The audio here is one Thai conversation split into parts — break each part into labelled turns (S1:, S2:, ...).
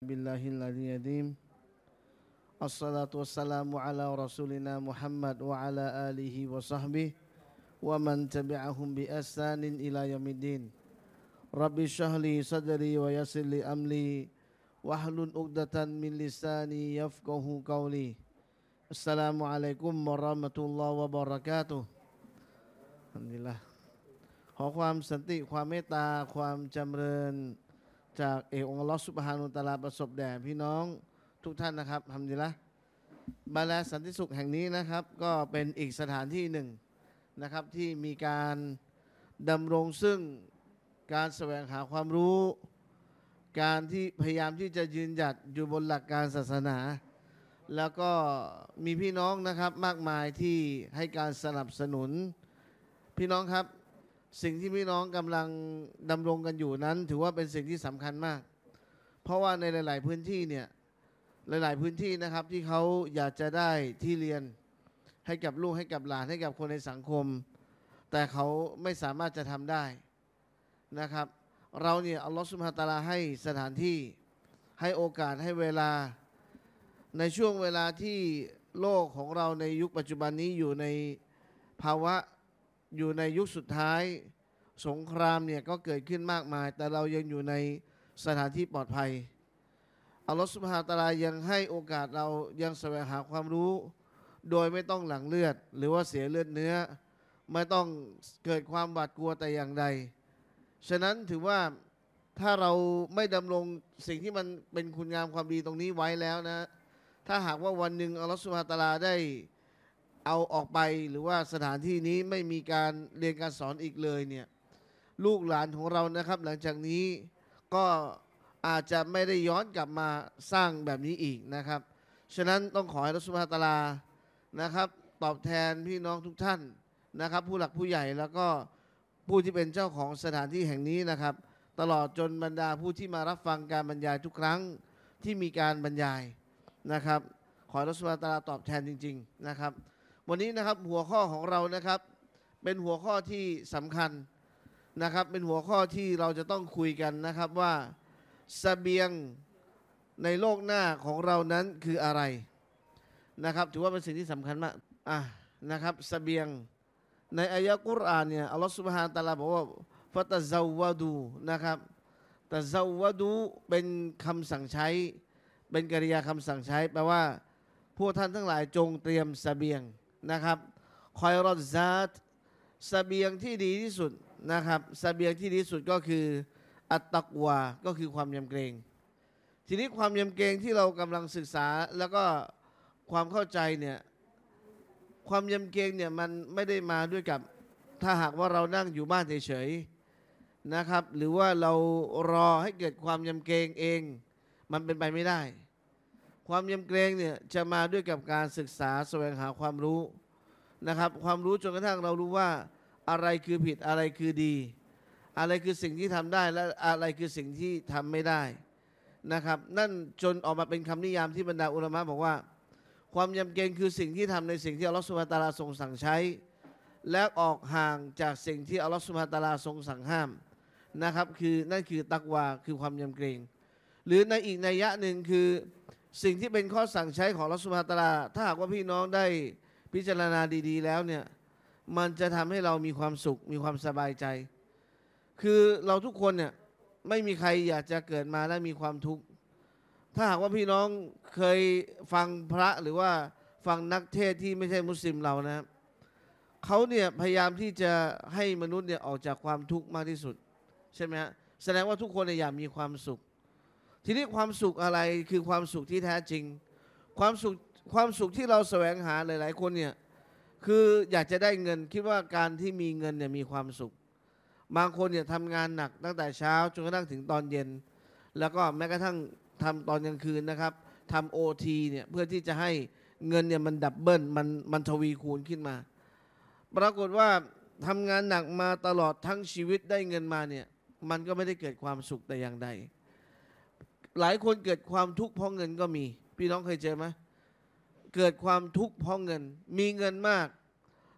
S1: Billahil adzim Assalatu wassalamu ala rasulina Muhammad wa ala alihi wa sahbihi wa man tabi'ahum bi ila Rabbi syahli wa 'uqdatan min lisani yafqahu qawli Assalamualaikum warahmatullahi wabarakatuh Alhamdulillah ขอความสันติความเมตตาความจำเริญจากเอกองค์ลอสุบฮานุตาลาประสบแด่พี่น้องทุกท่านนะครับทำดีละบาลาสันติสุขแห่งนี้นะครับ ก็เป็นอีกสถานที่หนึ่งนะครับ ที่มีการดารงซึ่งการแสวงหาความรู้ การที่พยายามที่จะยืนหยัดอยู่บนหลักการศาสนา แล้วก็มีพี่น้องนะครับมากมายที่ให้การสนับสนุน พี่น้องครับสิ่งที่พี่น้องกำลังดำรงกันอยู่นั้น ถือว่าเป็นสิ่งที่สำคัญมาก เพราะว่าในหลาย ๆ พื้นที่เนี่ย หลาย ๆ พื้นที่นะครับ ที่เขาอยากจะได้ที่เรียนให้กับลูกให้กับหลานให้กับคนในสังคม แต่เขาไม่สามารถจะทำได้นะครับ เราเนี่ยอัลลอฮฺสุบฮาตาลาให้สถานที่ให้โอกาสให้เวลาในช่วงเวลาที่โลกของเราในยุคปัจจุบันนี้อยู่ในภาวะอยู่ในยุคสุดท้าย สงครามเนี่ยก็เกิดขึ้นมากมาย แต่เรายังอยู่ในสถานที่ปลอดภัยอัลลอฮฺสุบฮาตาลายังให้โอกาสเรายังแสวงหาความรู้ โดยไม่ต้องหลั่งเลือด หรือว่าเสียเลือดเนื้อ ไม่ต้องเกิดความบาดกลัวแต่อย่างใด ฉะนั้นถือว่าถ้าเราไม่ดำรงสิ่งที่มันเป็นคุณงามความดีตรงนี้ไว้แล้วนะ ถ้าหากว่าวันหนึ่งอัลลอฮฺสุบฮาตาลาได้เอาออกไปหรือว่าสถานที่นี้ไม่มีการเรียนการสอนอีกเลยเนี่ยลูกหลานของเรานะครับ หลังจากนี้ก็อาจจะไม่ได้ย้อนกลับมาสร้างแบบนี้อีกนะครับ ฉะนั้นต้องขอให้รัสีภาตลานะครับ ตอบแทนพี่น้องทุกท่านนะครับ ผู้หลักผู้ใหญ่แล้วก็ผู้ที่เป็นเจ้าของสถานที่แห่งนี้นะครับ ตลอดจนบรรดาผู้ที่มารับฟังการบรรยายทุกครั้งที่มีการบรรยายนะครับ ขอรัสีภาตลาตอบแทนจริง ๆ นะครับวันนี้นะครับหัวข้อของเรานะครับเป็นหัวข้อที่สำคัญนะครับเป็นหัวข้อที่เราจะต้องคุยกันนะครับว่าสเสบียงในโลกหน้าของเรานั้นคืออะไรนะครับถือว่าเป็นสิ่งที่สำคัญมากอ่ะนะครับสเสบียงในอายะกุรอานเนี่ยอัลลอฮฺสุบฮานตะลาบอกว่าฟาตะซาวาดูนะครับตะซาวาดูเป็นคำสั่งใช้ เป็นกริยาคำสั่งใช้ แปลว่าพวกท่านทั้งหลายจงเตรียมสเสบียงนะครับคอยรอดซาตสเบียงที่ดีที่สุดนะครับสเบียงที่ดีที่สุดก็คืออัตตกวาก็คือความยำเกรงทีนี้ความยำเกรงที่เรากำลังศึกษา แล้วก็ความเข้าใจเนี่ยความยำเกรงเนี่ยมันไม่ได้มาด้วยกับถ้าหากว่าเรานั่งอยู่บ้านเฉยๆนะครับหรือว่าเรารอให้เกิดความยำเกรงเอง มันเป็นไปไม่ได้ความยำเกรงเนี่ยจะมาด้วยกับการศึกษาแสวงหาความรู้นะครับ ความรู้จนกระทั่งเรารู้ว่า อะไรคือผิดอะไรคือดี อะไรคือสิ่งที่ทำได้ และอะไรคือสิ่งที่ทำไม่ได้นะครับ นั่นจนออกมาเป็นคำนิยามที่บรรดาอุลามะบอกว่า ความยำเกรงคือสิ่งที่ทำในสิ่งที่อัลลอฮฺสุบฮตาลาทรงสั่งใช้ และออกห่างจากสิ่งที่อัลลอฮฺสุบฮตาลาทรงสั่งห้ามนะครับ คือนั่นคือตักวาคือความยำเกรงหรือในอีกนัยยะหนึ่งคือสิ่งที่เป็นข้อสั่งใช้ของรัสุภาตรา ถ้าหากว่าพี่น้องได้พิจารณาดี ๆ แล้วเนี่ย มันจะทำให้เรามีความสุข มีความสบายใจ คือเราทุกคนเนี่ยไม่มีใครอยากจะเกิดมาและมีความทุกข์ ถ้าหากว่าพี่น้องเคยฟังพระหรือว่าฟังนักเทศที่ไม่ใช่มุสลิมเรานะครับเขาเนี่ยพยายามที่จะให้มนุษย์เนี่ยออกจากความทุกข์มากที่สุดใช่ไหมฮะ แสดงว่าทุกคนเนี่ยอยากมีความสุขทีนี้ความสุขอะไรคือความสุขที่แท้จริง ความสุขความสุขที่เราแสวงหาหลายๆคนเนี่ยคืออยากจะได้เงินคิดว่าการที่มีเงินเนี่ยมีความสุขบางคนเนี่ยทำงานหนักตั้งแต่เช้าจนกระทั่งถึงตอนเย็น แล้วก็แม้กระทั่งทำตอนกลางคืนนะครับทำโอทีเนี่ยเพื่อที่จะให้เงินเนี่ยมันดับเบิลมันมันทวีคูณขึ้นมา ปรากฏว่าทำงานหนักมาตลอดทั้งชีวิตได้เงินมาเนี่ยมันก็ไม่ได้เกิดความสุขแต่อย่างใดหลายคนเกิดความทุกข์เพราะเงินก็มีพี่น้องเคยเจอไหมเกิดความทุกข์เพราะเงินมีเงินมาก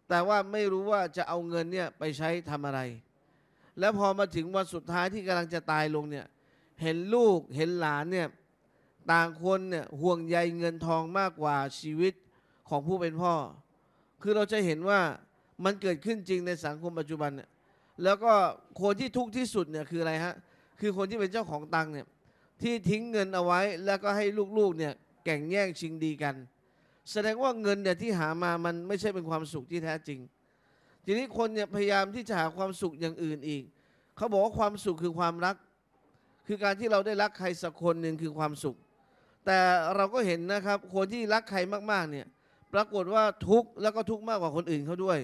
S1: แต่ว่าไม่รู้ว่าจะเอาเงินเนี่ยไปใช้ทำอะไร แล้วพอมาถึงวันสุดท้ายที่กำลังจะตายลงเนี่ยเห็นลูกเห็นหลานเนี่ยต่างคนเนี่ยห่วงใยเงินทองมากกว่าชีวิตของผู้เป็นพ่อ คือเราจะเห็นว่ามันเกิดขึ้นจริงในสังคมปัจจุบันเนี่ยแล้วก็คนที่ทุกข์ที่สุดเนี่ยคืออะไรฮะคือคนที่เป็นเจ้าของตังเนี่ยที่ทิ้งเงินเอาไว้แล้วก็ให้ลูกๆเนี่ยแก่งแย่งชิงดีกัน แสดงว่าเงินเนี่ยที่หามามันไม่ใช่เป็นความสุขที่แท้จริง ทีนี้คนเนี่ยพยายามที่จะหาความสุขอย่างอื่นอีกเขาบอกว่าความสุขคือความรัก คือการที่เราได้รักใครสักคนหนึ่งคือความสุข แต่เราก็เห็นนะครับ คนที่รักใครมากๆเนี่ยปรากฏว่าทุกข์แล้วก็ทุกข์มากกว่าคนอื่นเขาด้วย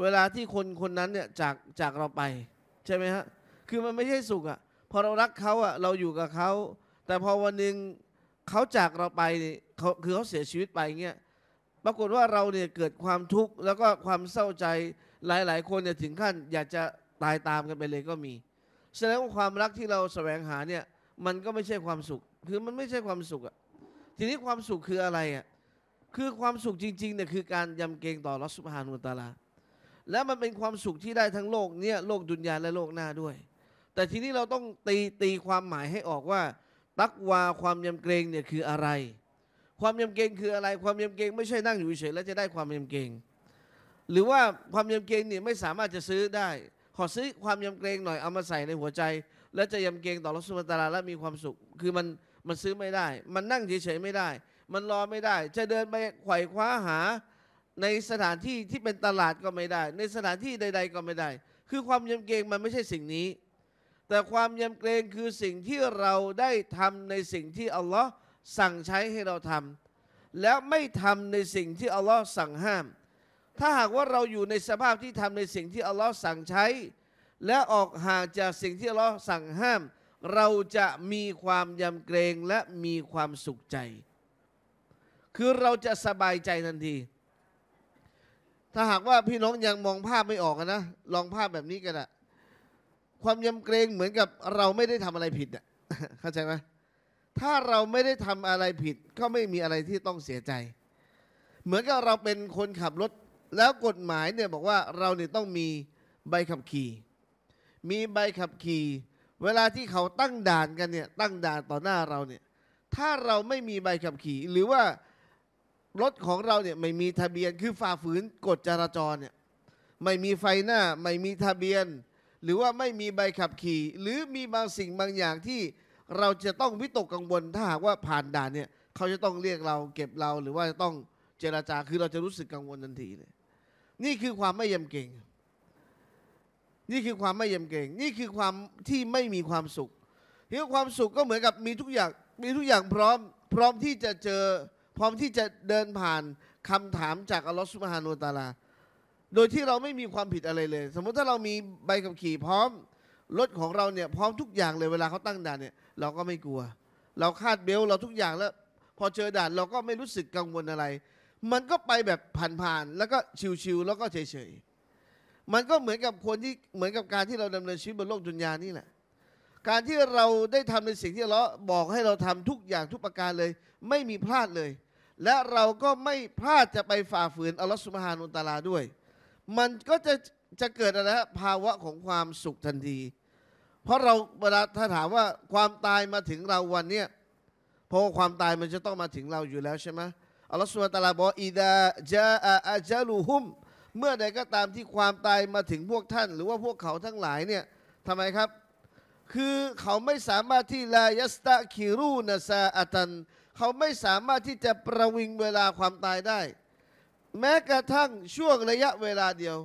S1: เวลาที่คนคนนั้นเนี่ยจากจากเราไปใช่ไหมฮะคือมันไม่ใช่สุขอะ่ะพอเรารักเขาอะเราอยู่กับเขาแต่พอวันหนึ่งเขาจากเราไปเขาคือเขาเสียชีวิตไปเงี้ยปรากฏว่าเราเนี่ยเกิดความทุกข์แล้วก็ความเศร้าใจหลายๆ คนเนี่ยถึงขั้น อยากจะตายตามกันไปเลยก็มีแสดงว่าความรักที่เราแสวงหาเนี่ยมันก็ไม่ใช่ความสุขคือมันไม่ใช่ความสุขอะทีนี้ความสุขคืออะไรอะคือความสุขจริงๆเนี่ยคือการยำเกรงต่อรัสุภานุตาลาและมันเป็นความสุขที่ได้ทั้งโลกเนี่ยโลกดุนยาและโลกหน้าด้วยแต่ทีนี้เราต้องตีตีความหมายให้ออกว่า ตักวาความยำเกรงเนี่ยคืออะไรความยำเกรงคืออะไร ความยำเกรงไม่ใช่นั่งอยู่เฉยแล้วจะได้ความยำเกรงหรือว่าความยำเกรงเนี่ยไม่สามารถจะซื้อได้ ขอซื้อความยำเกรงหน่อยเอามาใส่ในหัวใจ แล้วจะยำเกรงต่อรัสุมตาลาและมีความสุข คือมันมันซื้อไม่ได้ มันนั่งเฉยๆไม่ได้ มันรอไม่ได้ จะเดินไปไขว่คว้าหาในสถานที่ที่เป็นตลาดก็ไม่ได้ ในสถานที่ใด ๆก็ไม่ได้ คือความยำเกรงมันไม่ใช่สิ่งนี้แต่ความยำเกรงคือสิ่งที่เราได้ทำในสิ่งที่อัลลอฮ์สั่งใช้ให้เราทำแล้วไม่ทำในสิ่งที่อัลลอฮ์สั่งห้าม ถ้าหากว่าเราอยู่ในสภาพที่ทำในสิ่งที่อัลลอฮ์สั่งใช้ และออกห่างจากสิ่งที่อัลลอฮ์สั่งห้าม เราจะมีความยำเกรงและมีความสุขใจ คือเราจะสบายใจทันที ถ้าหากว่าพี่น้องยังมองภาพไม่ออกนะ ลองภาพแบบนี้กันนะความยำเกรง เหมือนกับเราไม่ได้ทำอะไรผิดอ่ะเข้าใจไหมถ้าเราไม่ได้ทำอะไรผิดก็ไม่มีอะไรที่ต้องเสียใจ เหมือนกับเราเป็นคนขับรถแล้วกฎหมายเนี่ยบอกว่าเราเนี่ยต้องมีใบขับขี่ มีใบขับขี่ เวลาที่เขาตั้งด่านกันเนี่ยตั้งด่านต่อหน้าเราเนี่ยถ้าเราไม่มีใบขับขี่ หรือว่ารถของเราเนี่ยไม่มีทะเบียนคือฝ่าฝืนกฎจราจรเนี่ยไม่มีไฟหน้าไม่มีทะเบียนหรือว่าไม่มีใบขับขี่ หรือมีบางสิ่งบางอย่างที่เราจะต้องวิตกกังวลถ้าหากว่าผ่านด่านเนี่ยเขาจะต้องเรียกเราเก็บเรา หรือว่าจะต้องเจราจาคือเราจะรู้สึกกังวลทันทีเลยนี่คือความไม่ยำเกรงนี่คือความไม่ยำเกรงนี่คือความที่ไม่มีความสุขเรื่ความสุขก็เหมือนกับมีทุกอย่างมีทุกอย่างพร้อม พร้อมที่จะเจอพร้อมที่จะเดินผ่านคำถามจากอัลลอฮฺสุบฮานุตาลาโดยที่เราไม่มีความผิดอะไรเลย สมมุติถ้าเรามีใบขับขี่พร้อมรถของเราเนี่ยพร้อมทุกอย่างเลยเวลาเขาตั้งด่านเนี่ย เราก็ไม่กลัว เราคาดเบลเราทุกอย่างแล้ว พอเจอด่านเราก็ไม่รู้สึกกังวลอะไร มันก็ไปแบบผ่านๆ แล้วก็ชิวๆแล้วก็เฉยๆ มันก็เหมือนกับคนที่เหมือนกับการที่เราดำเนินชีวิตบนโลกจุนยานี่แหละ การที่เราได้ทำในสิ่งที่เราบอกให้เราทำทุกอย่างทุกประการเลย ไม่มีพลาดเลย และเราก็ไม่พลาดจะไปฝ่าฝืนอัลลอฮฺสุบฮานุตาลาด้วยมันก็จะจะเกิดอะไรฮะภาวะของความสุขทันที เพราะเราเวลาถ้าถามว่าความตายมาถึงเราวันเนี้ยเพราะความตายมันจะต้องมาถึงเราอยู่แล้วใช่ไหมอัลลอฮฺสุลตาราบอกอิดาจะอาจะลูฮุมเมื่อใดก็ตามที่ความตายมาถึงพวกท่าน หรือว่าพวกเขาทั้งหลายเนี่ยทำไมครับ คือเขาไม่สามารถที่ลายสตะคิรูนซาอัตันเขาไม่สามารถที่จะประวิงเวลาความตายได้แม้กระทั่งช่วงระยะเวลาเดียว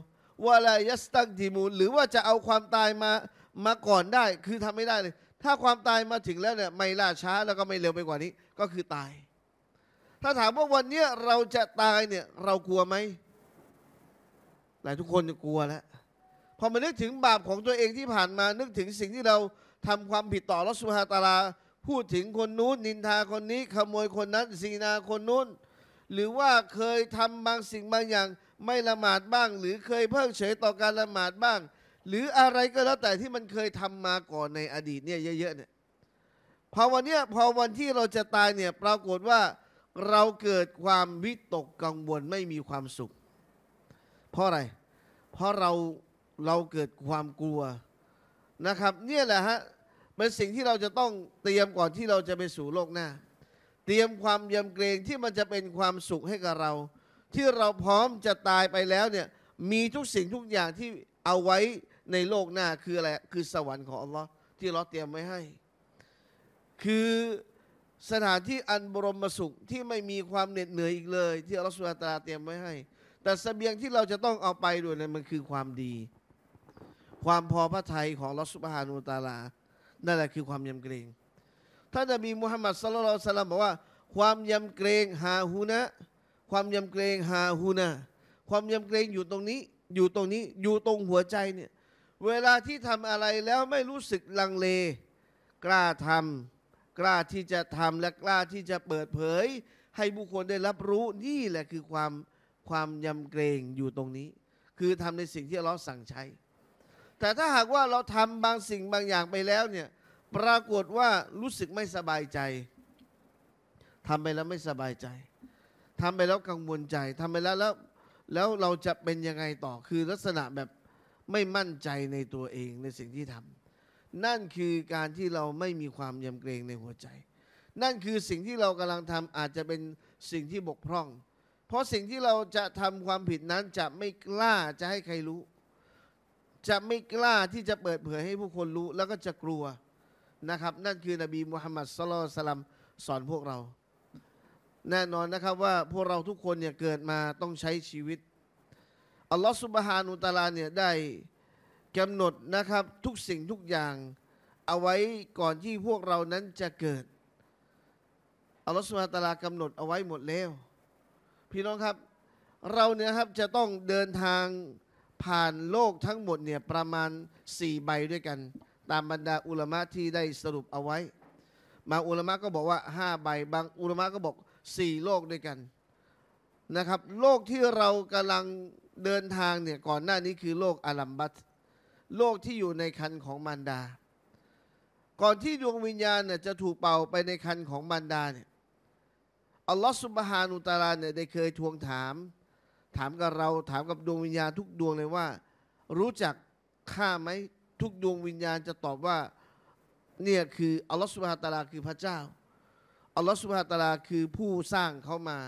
S1: วาลายัสตังดีมูลหรือว่าจะเอาความตายมามาก่อนได้คือทำไม่ได้เลยถ้าความตายมาถึงแล้วเนี่ยไม่ล่าช้าแล้วก็ไม่เร็วไปกว่านี้ก็คือตาย ถ้าถามว่าวันนี้เราจะตายเนี่ยเรากลัวไหมหลายทุกคนจะกลัวแล้วพอมานึกถึงบาปของตัวเองที่ผ่านมา นึกถึงสิ่งที่เราทำความผิดต่อรัสุฮาตาลาพูดถึงคนนู้น นินทาคนนี้ ขโมยคนนั้นซีนาคนนู้นหรือว่าเคยทำบางสิ่งบางอย่างไม่ละหมาดบ้าง หรือเคยเพิกเฉยต่อการละหมาดบ้าง หรืออะไรก็แล้ว แต่ที่มันเคยทำมาก่อนในอดีตเนี่ยเยอะๆเนี่ยพอวันเนี้ยพอวันที่เราจะตายเนี่ยปรากฏว่าเราเกิดความวิตกกังวลไม่มีความสุข เพราะอะไร เพราะเราเราเกิดความกลัวนะครับ เนี่ยแหละฮะเป็นสิ่งที่เราจะต้องเตรียมก่อนที่เราจะไปสู่โลกหน้าเตรียมความยำเกรงที่มันจะเป็นความสุขให้กับเรา ที่เราพร้อมจะตายไปแล้วเนี่ยมีทุกสิ่งทุกอย่างที่เอาไว้ในโลกหน้าคืออะไรคือสวรรค์ของอัลลอฮ์ที่เราเตรียมไว้ให้ คือสถานที่อันบรมสุขที่ไม่มีความเหน็ดเหนื่อยอีกเลย ที่อัลลอฮ์สุลตาเตรียมไว้ให้ แต่สเสบียงที่เราจะต้องเอาไปด้วยเนี่ยมันคือความดี ความพอพระทัยของลอสุบฮานูตาลา นั่นแหละคือความยำเกรงท่านนบีมุฮัมมัดสลลัลสลัมบอกว่า ความยำเกรงฮาฮูนะ ความยำเกรงฮาฮูนะความยำเกรงอยู่ตรงนี้อยู่ตรงนี้อยู่ตรงหัวใจเนี่ยเวลาที่ทำอะไรแล้วไม่รู้สึกลังเล กล้าทำกล้าที่จะทำและกล้าที่จะเปิดเผย ให้บุคคลได้รับรู้นี่แหละคือความความยำเกรงอยู่ตรงนี้ คือทำในสิ่งที่เราสั่งใช้ แต่ถ้าหากว่าเราทำบางสิ่งบางอย่างไปแล้วเนี่ยปรากฏว่ารู้สึกไม่สบายใจทำไปแล้วไม่สบายใจทำไปแล้วกังวลใจทำไปแล้วแล้วแล้วเราจะเป็นยังไงต่อ คือลักษณะแบบไม่มั่นใจในตัวเองในสิ่งที่ทำนั่นคือการที่เราไม่มีความยำเกรงในหัวใจ นั่นคือสิ่งที่เรากำลังทำอาจจะเป็นสิ่งที่บกพร่อง เพราะสิ่งที่เราจะทำความผิดนั้นจะไม่กล้าจะให้ใครรู้ จะไม่กล้าที่จะเปิดเผยให้ผู้คนรู้แล้วก็จะกลัวนะครับนั่นคือนบีมุฮัมมัดสลตสลัมสอนพวกเรา แน่นอนนะครับว่าพวกเราทุกคนเนี่ยเกิดมาต้องใช้ชีวิตอัลลอฮฺสุบฮานุตาลาเนี่ยได้กำหนดนะครับทุกสิ่งทุกอย่าง เอาไว้ก่อนที่พวกเรานั้นจะเกิดอัลลอฮฺสุบฮานุตาลากำหนดเอาไว้หมดแล้ว พี่น้องครับ เราเนี่ยครับจะต้องเดินทางผ่านโลกทั้งหมดเนี่ยประมาณ4ใบด้วยกันตามบรรดาอุลมะที่ได้สรุปเอาไว้ มาอุลมะก็บอกว่าห้าใบบางอุลมะก็บอกสี่โลกด้วยกันนะครับ โลกที่เรากำลังเดินทางเนี่ยก่อนหน้านี้คือโลกอาลัมบัตโลกที่อยู่ในคันของมารดาก่อนที่ดวงวิญญาณเนี่ยจะถูกเป่าไปในคันของมารดาเนี่ยอัลลอฮฺสุบฮานุตาลาเนี่ยได้เคยทวงถาม ถามกับเราถามกับดวงวิญญาณทุกดวงเลยว่า รู้จักข้าไหมทุกดวงวิญญาณจะตอบว่าเนี่ยคืออัลลอฮฺสุบฮาตาลาคือพระเจ้าอัลลอฮฺสุบฮาตาลาคือผู้สร้างเขามา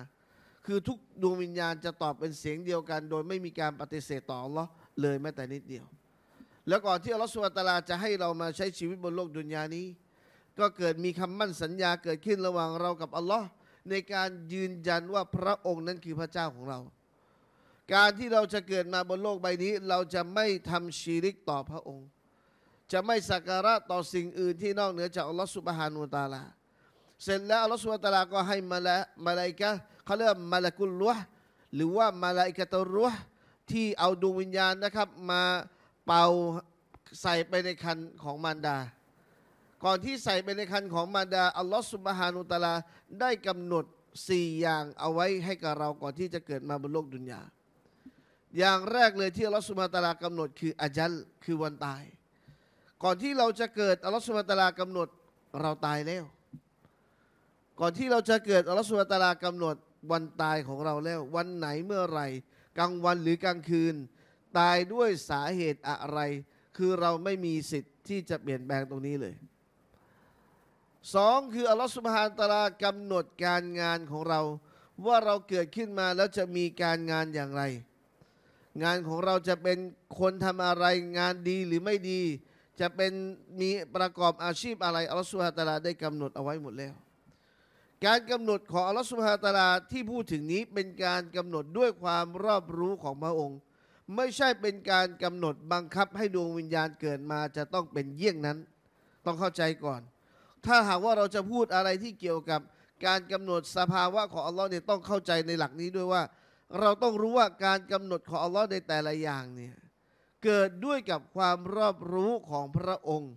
S1: คือทุกดวงวิญญาณจะตอบเป็นเสียงเดียวกัน โดยไม่มีการปฏิเสธต่ออัลลอฮ์เลยแม้แต่นิดเดียว แล้วก่อนที่อัลลอฮฺสุบฮาตาลาจะ ให้เรามาใช้ชีวิตบนโลกดุนยานี้ ก็เกิดมีคำมั่นสัญญาเกิดขึ้นระหว่างเรากับอัลลอฮ์ในการยืนยันว่าพระองค์นั้นคือพระเจ้าของเรา การที่เราจะเกิดมาบนโลกใบนี้เราจะไม่ทำชีริกต่อพระองค์จะไม่สักการะต่อสิ่งอื่นที่นอกเหนือจากอัลลอฮฺสุบฮานูตาลาเสร็จแล้วอัลลอฮฺสุบฮานูตาลาก็ให้ มาละมาลายกะเขาเรียกมาลากุลรุวหรือว่ามาลายกะตรุวที่เอาดวงวิญญาณนะครับ มาเป่าใส่ไปในคันของมารดา ก่อนที่ใส่ไปในคันของมารดาอัลลอฮฺสุบฮานูตาลาได้กำหนดสี่อย่างเอาไว้ให้กับเราก่อนที่จะเกิดมาบนโลกดุนยาอย่างแรกเลยที่อัลลอฮฺสุบฮานูตาลากำหนดคืออาจัลคือวันตายก่อนที่เราจะเกิดอัลลอฮฺสุบตาลากำหนดเราตายแล้ว ก่อนที่เราจะเกิดอัลลอฮฺสุบตาลากำหนดวันตายของเราแล้ว วันไหนเมื่อไหร่กลางวันหรือกลางคืน ตายด้วยสาเหตุอะไร คือเราไม่มีสิทธิ์ที่จะเปลี่ยนแปลงตรงนี้เลยสองคืออัลลอฮฺสุบฮานตาลากำหนดการงานของเรา ว่าเราเกิดขึ้นมาแล้วจะมีการงานอย่างไร งานของเราจะเป็นคนทำอะไร งานดีหรือไม่ดีจะเป็นมีประกอบอาชีพอะไรอัลลอฮฺสุฮาตาลาได้กำหนดเอาไว้หมดแล้ว การกำหนดของอัลลอฮฺสุฮาตาลาที่พูดถึงนี้เป็นการกำหนดด้วยความรอบรู้ของพระองค์ ไม่ใช่เป็นการกำหนดบังคับให้ดวงวิญญาณเกิดมา จะต้องเป็นเยี่ยงนั้น ต้องเข้าใจก่อน ถ้าหากว่าเราจะพูดอะไรที่เกี่ยวกับการกำหนดสภาวะของอัลลอฮ์เนี่ยต้องเข้าใจในหลักนี้ด้วยว่า เราต้องรู้ว่าการกำหนดของอัลลอฮ์ในแต่ละอย่างเนี่ยเกิดด้วยกับความรอบรู้ของพระองค์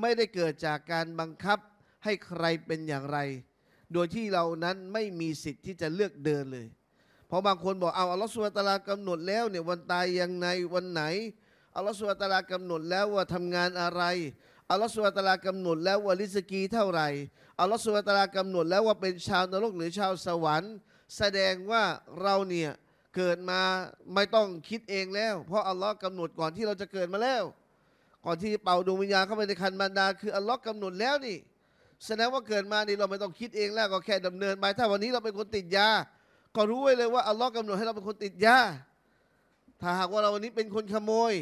S1: ไม่ได้เกิดจากการบังคับให้ใครเป็นอย่างไร โดยที่เรานั้นไม่มีสิทธิ์ที่จะเลือกเดินเลย เพราะบางคนบอกเอาอัลลอฮฺสุลตารากำหนดแล้วเนี่ยวันตายยังไงวันไหนอัลลอฮฺสุลตารากำหนดแล้วว่าทำงานอะไรอัลลอฮฺสุลตารากำหนดแล้วว่าริสกีเท่าไหร่อัลลอฮฺสุลตารากำหนดแล้วว่าเป็นชาวนรกหรือชาวสวรรค์ แสดงว่าเราเนี่ยเกิดมาไม่ต้องคิดเองแล้วเพราะอัลลอฮ์กำหนดก่อนที่เราจะเกิดมาแล้ว ก่อนที่เป่าดวงวิญญาณเข้าไปในคันบารดาคืออัลลอฮ์กำหนดแล้วนี่แสดงว่าเกิดมานี่เราไม่ต้องคิดเองแล้วก็แค่ดำเนินไปถ้าวันนี้เราเป็นคนติดยาก็รู้ไว้เลยว่าอัลลอฮ์กำหนดให้เราเป็นคนติดยาถ้าหากว่าเราวันนี้เป็นคนขโมย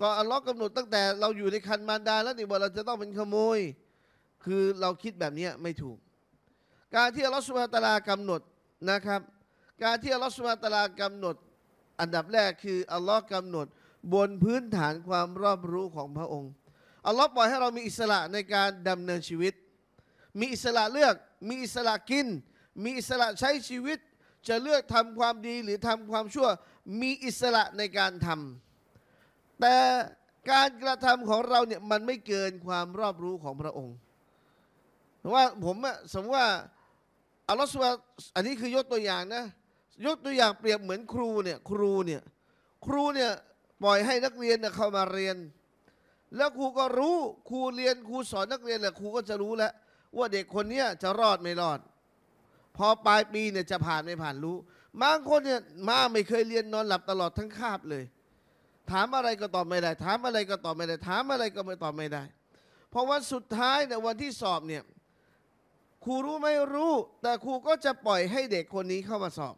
S1: ก็อัลลอฮ์กำหนดตั้งแต่เราอยู่ในคันมารดาแล้วนี่ว่าเราจะต้องเป็นขโมย คือเราคิดแบบนี้ไม่ถูก การที่อัลลอฮ์สุบฮานตะลากำหนดนะครับการที่อัลลอฮฺสุบะตะลากำหนดอันดับแรกคืออัลลอฮ์กำหนดบนพื้นฐานความรอบรู้ของพระองค์อัลลอฮ์ปล่อยให้เรามีอิสระในการดำเนินชีวิต มีอิสระเลือกมีอิสระกิน มีอิสระใช้ชีวิต จะเลือกทำความดีหรือทำความชั่ว มีอิสระในการทำแต่การกระทำของเราเนี่ยมันไม่เกินความรอบรู้ของพระองค์ว่าผมสมมติว่าอัลลอฮฺสุบะอันนี้คือยกตัวอย่างนะยกตัวอย่างเปรียบเหมือนครูเนี่ย ครูเนี่ยครูเนี่ยปล่อยให้นักเรียนเนี่ยเข้ามาเรียน แล้วครูก็รู้ ครูเรียนครูสอนนักเรียนแหละครูก็จะรู้แล้ว ว่าเด็กคนนี้จะรอดไม่รอด พอปลายปีเนี่ยจะผ่านไม่ผ่านรู้บางคนเนี่ยมาไม่เคยเรียนนอนหลับตลอดทั้งคาบเลย ถามอะไรก็ตอบไม่ได้ ถามอะไรก็ตอบไม่ได้ ถามอะไรก็ไม่ตอบไม่ได้ เพราะว่าสุดท้ายในวันที่สอบเนี่ยครูรู้ไม่รู้ แต่ครูก็จะปล่อยให้เด็กคนนี้เข้ามาสอบ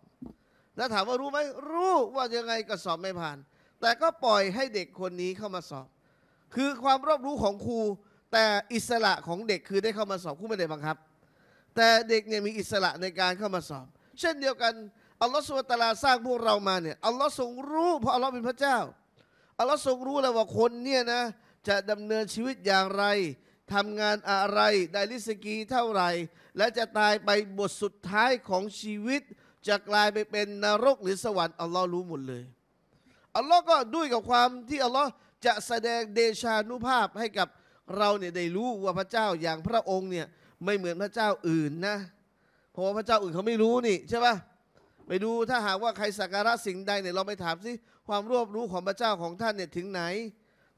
S1: แล้วถามว่ารู้ไหมรู้ว่ายังไงก็สอบไม่ผ่าน แต่ก็ปล่อยให้เด็กคนนี้เข้ามาสอบ คือความรอบรู้ของครู แต่อิสระของเด็กคือได้เข้ามาสอบครูไม่ได้บังคับ แต่เด็กเนี่ยมีอิสระในการเข้ามาสอบ เช่นเดียวกัน อัลลอฮฺสุลตาราสร้างพวกเรามาเนี่ยอัลลอฮ์ทรงรู้เพราะอัลลอฮ์เป็นพระเจ้าอัลลอฮ์ทรงรู้แล้วว่าคนเนี่ยนะจะดำเนินชีวิตอย่างไร ทำงานอะไรได้ลิสกีเท่าไหร่และจะตายไปบทสุดท้ายของชีวิตจะกลายไปเป็นนรกหรือสวรรค์อัลลอฮ์รู้หมดเลยอัลลอฮ์ก็ด้วยกับความที่อัลลอฮ์จะแสดงเดชานุภาพให้กับเราเนี่ยได้รู้ว่าพระเจ้าอย่างพระองค์เนี่ยไม่เหมือนพระเจ้าอื่นนะเพราะว่าพระเจ้าอื่นเขาไม่รู้นี่ใช่ปะไปดูถ้าหากว่าใครสักการะสิ่งใดเนี่ยเราไปถามสิความรวบรู้ของพระเจ้าของท่านเนี่ยถึงไหน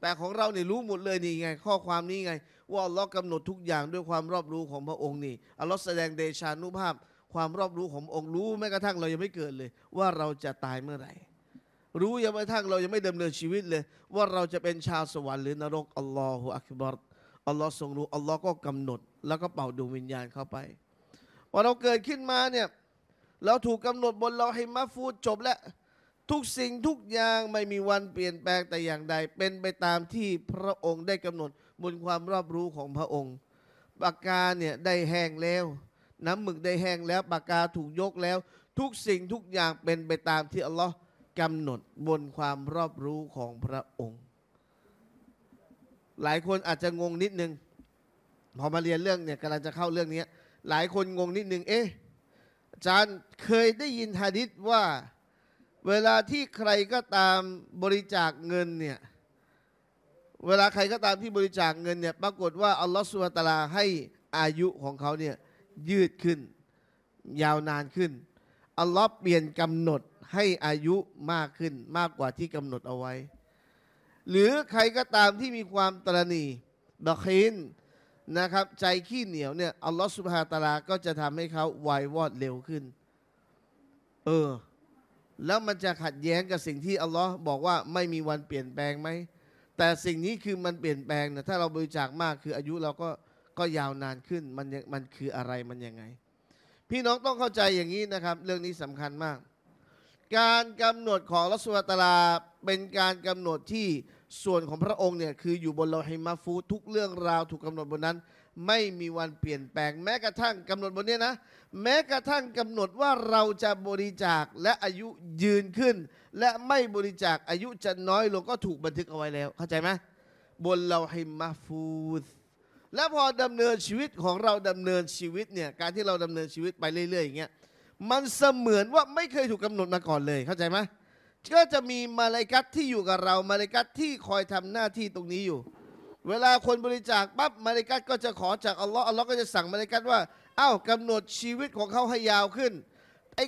S1: แต่ของเราเนี่ยรู้หมดเลยนี่ไง ข้อความนี้ไง ว่าอัลลอฮ์กำหนดทุกอย่างด้วยความรอบรู้ของพระองค์นี่อัลลอฮ์แสดงเดชานุภาพความรอบรู้ขององค์รู้แม้กระทั่งเรายังไม่เกิดเลย ว่าเราจะตายเมื่อไหร่ รู้ยังไม่ทั่งเรายังไม่ดำเนินชีวิตเลยว่าเราจะเป็นชาวสวรรค์หรือนรกอัลลอฮฺอักบารอัลลอฮ์ทรงรู้อัลลอฮ์ก็กำหนด แล้วก็เป่าดวงวิญญาณเข้าไปพอเราเกิดขึ้นมาเนี่ยเราถูกกำหนดบนเราให้มาฟูดจบแล้วทุกสิ่งทุกอย่างไม่มีวันเปลี่ยนแปลงแต่อย่างใด เป็นไปตามที่พระองค์ได้กำหนดบนความรอบรู้ของพระองค์ปากกาเนี่ยได้แห้งแล้วน้ำหมึกได้แห้งแล้ว ปากกาถูกยกแล้ว ทุกสิ่งทุกอย่างเป็นไปตามที่อัลลอฮ์กำหนดบนความรอบรู้ของพระองค์ หลายคนอาจจะงงนิดนึงพอมาเรียนเรื่องเนี่ยกำลังจะเข้าเรื่องนี้หลายคนงงนิดนึงเอ๊ะอาจารย์เคยได้ยินฮะดิษว่า เวลาที่ใครก็ตามบริจาคเงินเนี่ยเวลาใครก็ตามที่บริจาคเงินเนี่ยปรากฏว่าอัลลอฮฺสุบตาลาให้อายุของเขาเนี่ยยืดขึ้น ยาวนานขึ้นอัลลอฮ์เปลี่ยนกำหนดให้อายุมากขึ้นมากกว่าที่กำหนดเอาไว้ หรือใครก็ตามที่มีความตรณีบอกคินนะครับ ใจขี้เหนียวเนี่ยอัลลอฮ์สุบฮาตาลาก็จะทำให้เขาวายวอดเร็วขึ้นเออแล้วมันจะขัดแย้งกับสิ่งที่อัลลอฮ์บอกว่าไม่มีวันเปลี่ยนแปลงไหมแต่สิ่งนี้คือมันเปลี่ยนแปลงนะถ้าเราบริจาคมากคืออายุเราก็ก็ยาวนานขึ้นมันมันคืออะไรมันยังไง พี่น้องต้องเข้าใจอย่างนี้นะครับ เรื่องนี้สำคัญมาก การกำหนดของรัสวตลาเป็นการกำหนดที่ส่วนของพระองค์เนี่ยคืออยู่บนเราให้มาฟู ทุกเรื่องราวถูกกาหนดบนนั้น ไม่มีวันเปลี่ยนแปลง แม้กระทั่งกำหนดบนนี้นะ แม้กระทั่งกำหนดว่าเราจะบริจาคและอายุยืนขึ้น และไม่บริจาคอายุจะน้อยลงก็ถูกบันทึกเอาไว้แล้ว เข้าใจไหมบนเราให้มาฟูสแล้วพอดำเนินชีวิตของเราดำเนินชีวิตเนี่ยการที่เราดำเนินชีวิตไปเรื่อยๆอย่างเงี้ยมันเสมือนว่าไม่เคยถูกกาหนดมาก่อนเลยเข้าใจไหมก็จะมีมาลายกัตที่อยู่กับเรามาลายกัตที่คอยทำหน้าที่ตรงนี้อยู่ เวลาคนบริจาคปั๊บมาลายกัตก็จะขอจากอัลลอฮ์อัลลอฮ์ก็จะสั่งมาลายกัตว่าอ้าวกำหนดชีวิตของเขาให้ยาวขึ้นไอ้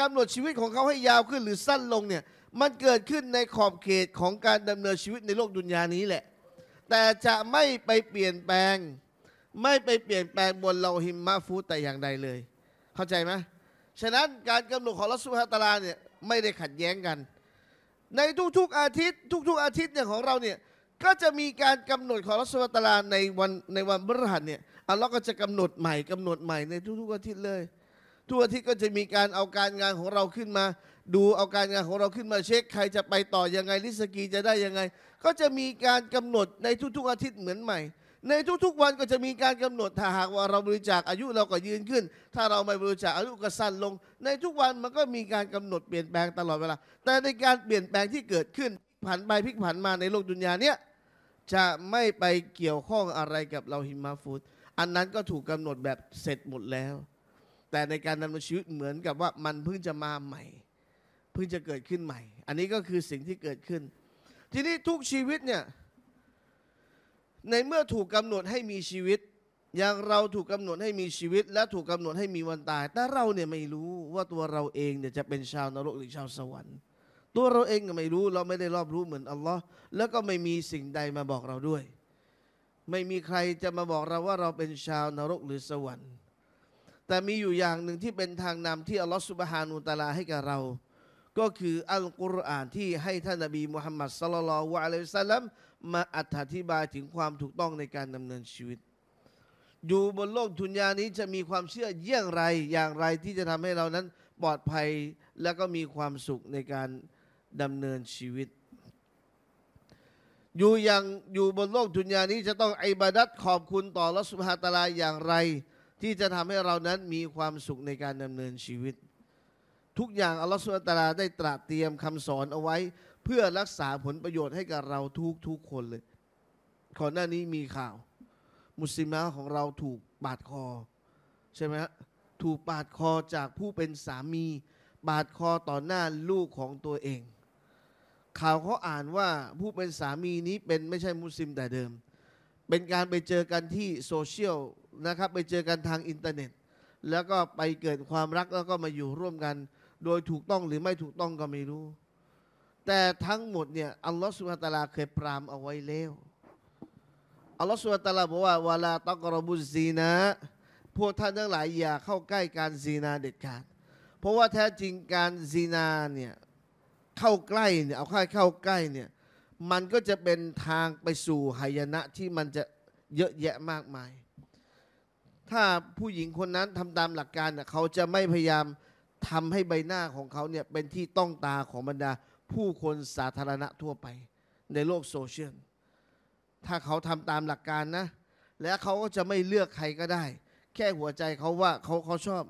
S1: กำหนดชีวิตของเขาให้ยาวขึ้นหรือสั้นลงเนี่ยมันเกิดขึ้นในขอบเขตของการดำเนินชีวิตในโลกดุนยานี้แหละแต่จะไม่ไปเปลี่ยนแปลง ไม่ไปเปลี่ยนแปลงบนเราหิมมะฟูแต่อย่างใดเลย เข้าใจไหมฉะนั้นการกำหนดของรัสุฮัตลาเนี่ยไม่ได้ขัดแย้งกัน ในทุกๆอาทิตย์ ทุกๆ อาทิตย์เนี่ยของเราเนี่ยก็จะมีการกำหนดของรัสุฮัตลาในวันในวันริหัสเนี่ยอัลลอฮ์ก็จะกำหนดใหม่กำหนดใหม่ในทุกๆอาทิตย์เลยทุกอาทิตย์ก็จะมีการเอาการงานของเราขึ้นมาดูเอาการงานของเราขึ้นมาเช็คใครจะไปต่อยังไงลิสกีจะได้ยังไง ก็จะมีการกำหนดในทุกๆอาทิตย์เหมือนใหม่ ในทุกๆวันก็จะมีการกำหนดถ้าหากว่าเราบริจาคอายุเราก็ยืนขึ้น ถ้าเราไม่บริจาคอายุก็สั้นลง ในทุกวันมันก็มีการกำหนดเปลี่ยนแปลงตลอดเวลาแต่ในการเปลี่ยนแปลงที่เกิดขึ้นผันไปพลิกผันมาในโลกดุนยาเนี้ยจะไม่ไปเกี่ยวข้องอะไรกับเราฮิมาฟูดอันนั้นก็ถูกกำหนดแบบเสร็จหมดแล้ว แต่ในการดำเนินชีวิตเหมือนกับว่ามันเพิ่งจะมาใหม่เพิ่งจะเกิดขึ้นใหม่ อันนี้ก็คือสิ่งที่เกิดขึ้น ทีนี้ทุกชีวิตเนี่ย ในเมื่อถูกกำหนดให้มีชีวิต อย่างเราถูกกำหนดให้มีชีวิต และถูกกาหนดให้มีวันตาย แต่เราเนี่ยไม่รู้ว่าตัวเราเองเนี่ยจะเป็นชาวนรกหรือชาวสวรรค์ ตัวเราเองก็ไม่รู้ เราไม่ได้รอบรู้เหมือนอัลลอฮ์แล้วก็ไม่มีสิ่งใดมาบอกเราด้วย ไม่มีใครจะมาบอกเราว่าเราเป็นชาวนรกหรือสวรรค์ แต่มีอยู่อย่างหนึ่งที่เป็นทางนำที่อัลลอฮ์สุบฮานูตาลาให้กับเราก็คืออัลกุรอานที่ให้ท่านนบีมุฮัมมัดสลลัลวะอะลัยฮัสลัมมาอธิบายถึงความถูกต้องในการดำเนินชีวิต อยู่บนโลกทุนยานี้จะมีความเชื่อเยี่ยงไรอย่างไรที่จะทำให้เรานั้นปลอดภัย และก็มีความสุขในการดำเนินชีวิต อยู่อย่างอยู่บนโลกทุนยานี้จะต้องอิบาดัดขอบคุณต่อรัสุภาตาลาอย่างไร ที่จะทำให้เรานั้นมีความสุขในการดำเนินชีวิตทุกอย่างอัลลอฮฺสุลตาราได้ ตระเตรียมคำสอนเอาไว้ เพื่อรักษาผลประโยชน์ให้กับเราทุกทุกคนเลยก่อนหน้านี้มีข่าว มุสลิมของเราถูกบาดคอใช่ไหมฮะถูกบาดคอจากผู้เป็นสามีบาดคอต่อหน้าลูกของตัวเอง ข่าวเขาอ่านว่าผู้เป็นสามีนี้เป็นไม่ใช่มุสลิมแต่เดิม เป็นการไปเจอกันที่โซเชียลนะครับไปเจอกันทางอินเทอร์เน็ต แล้วก็ไปเกิดความรักแล้วก็มาอยู่ร่วมกันโดยถูกต้องหรือไม่ถูกต้องก็ไม่รู้ แต่ทั้งหมดเนี่ยอัลลอฮฺสุบฮตาลาเคยปรามเอาไว้แล้ว อัลลอฮฺสุบฮตาลาบอกว่าวลาต้องกรบุซีนะ พวกท่านทั้งหลายอย่าเข้าใกล้การซีนาเด็ดขาด เพราะว่าแท้จริงการซีนาเนี่ยเข้าใกล้เนี่ยเอาคกล้เข้าใกล้เนี่ย มันก็จะเป็นทางไปสู่หายนะที่มันจะเยอะแยะมากมาย ถ้าผู้หญิงคนนั้นทำตามหลักการเน่ยเขาจะไม่พยายามทำให้ใบหน้าของเขาเนี่ยเป็นที่ต้องตาของบรรดาผู้คนสาธารณะทั่วไป ในโลกโซเชียล ถ้าเขาทำตามหลักการนะและเขาก็จะไม่เลือกใครก็ได้ แค่หัวใจเขาว่าเขาเขาชอบ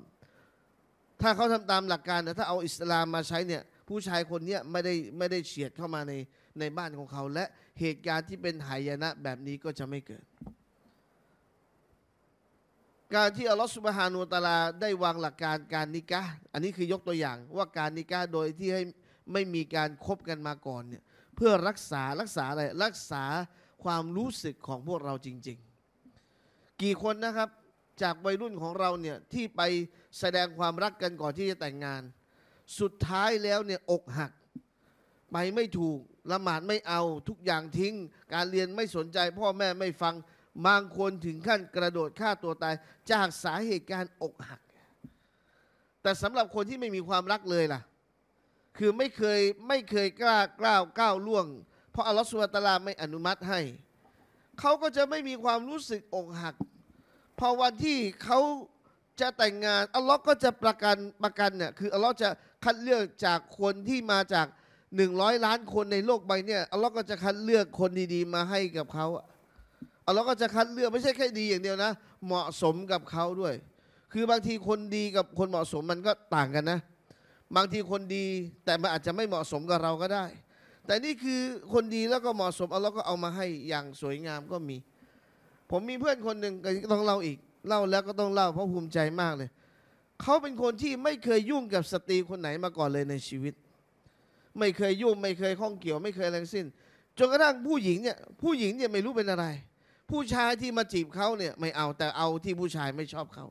S1: ถ้าเขาทำตามหลักการแต่ถ้าเอาอิสลามมาใช้เนี่ยผู้ชายคนนี้ไม่ได้ไม่ได้เฉียดเข้ามาในในบ้านของเขา และเหตุการณ์ที่เป็นหายนะแบบนี้ก็จะไม่เกิดการที่อัลลอฮฺสุบฮานูตาลาได้วางหลักการการนิกะอันนี้คือยกตัวอย่างว่าการนิกะโดยที่ให้ไม่มีการคบกันมาก่อนเนี่ยเพื่อรักษารักษาอะไรรักษาความรู้สึกของพวกเราจริง ๆ กี่คนนะครับจากวัยรุ่นของเราเนี่ยที่ไปแสดงความรักกันก่อนที่จะแต่งงาน สุดท้ายแล้วเนี่ยอกหัก ไปไม่ถูกละหมาดไม่เอาทุกอย่างทิ้งการเรียนไม่สนใจพ่อแม่ไม่ฟังบางคนถึงขั้นกระโดดฆ่าตัวตายจากสาเหตุการอกหัก แต่สำหรับคนที่ไม่มีความรักเลยล่ะ คือไม่เคยไม่เคยกล้ากล้าวก้าวล่วง เพราะอัลลอฮฺสุบตาลาไม่อนุมัติให้ เขาก็จะไม่มีความรู้สึกอกหักพอวันที่เขาจะแต่งงานอัลลอฮ์ก็จะประกันประกันเนี่ย คืออัลลอฮ์จะคัดเลือกจากคนที่มาจากหนึ่งร้อยล้านคนในโลกใบเนี่ยอัลลอฮ์ก็จะคัดเลือกคนดีๆมาให้กับเขาอราก็จะคัดเลือกไม่ใช่แค่ดีอย่างเดียวนะ เหมาะสมกับเขาด้วย คือบางทีคนดีกับคนเหมาะสมมันก็ต่างกันนะ บางทีคนดีแต่มันอาจจะไม่เหมาะสมกับเราก็ได้ แต่นี่คือคนดีแล้วก็เหมาะสมอัาลอฮก็เอามาให้อย่างสวยงามก็มี ผมมีเพื่อนคนหนึ่งก็ต้องเล่าอีก เล่าแล้วก็ต้องเล่าเพราะภูมิใจมากเลยเขาเป็นคนที่ไม่เคยยุ่งกับสตรีคนไหนมาก่อนเลยในชีวิต ไม่เคยยุ่งไม่เคยข้องเกี่ยวไม่เคยอะไรสิ้นจนกระทั่งผู้หญิงเนี่ยผู้หญิงเนี่ยไม่รู้เป็นอะไรผู้ชายที่มาจีบเขาเนี่ยไม่เอาแต่เอาที่ผู้ชายไม่ชอบเขา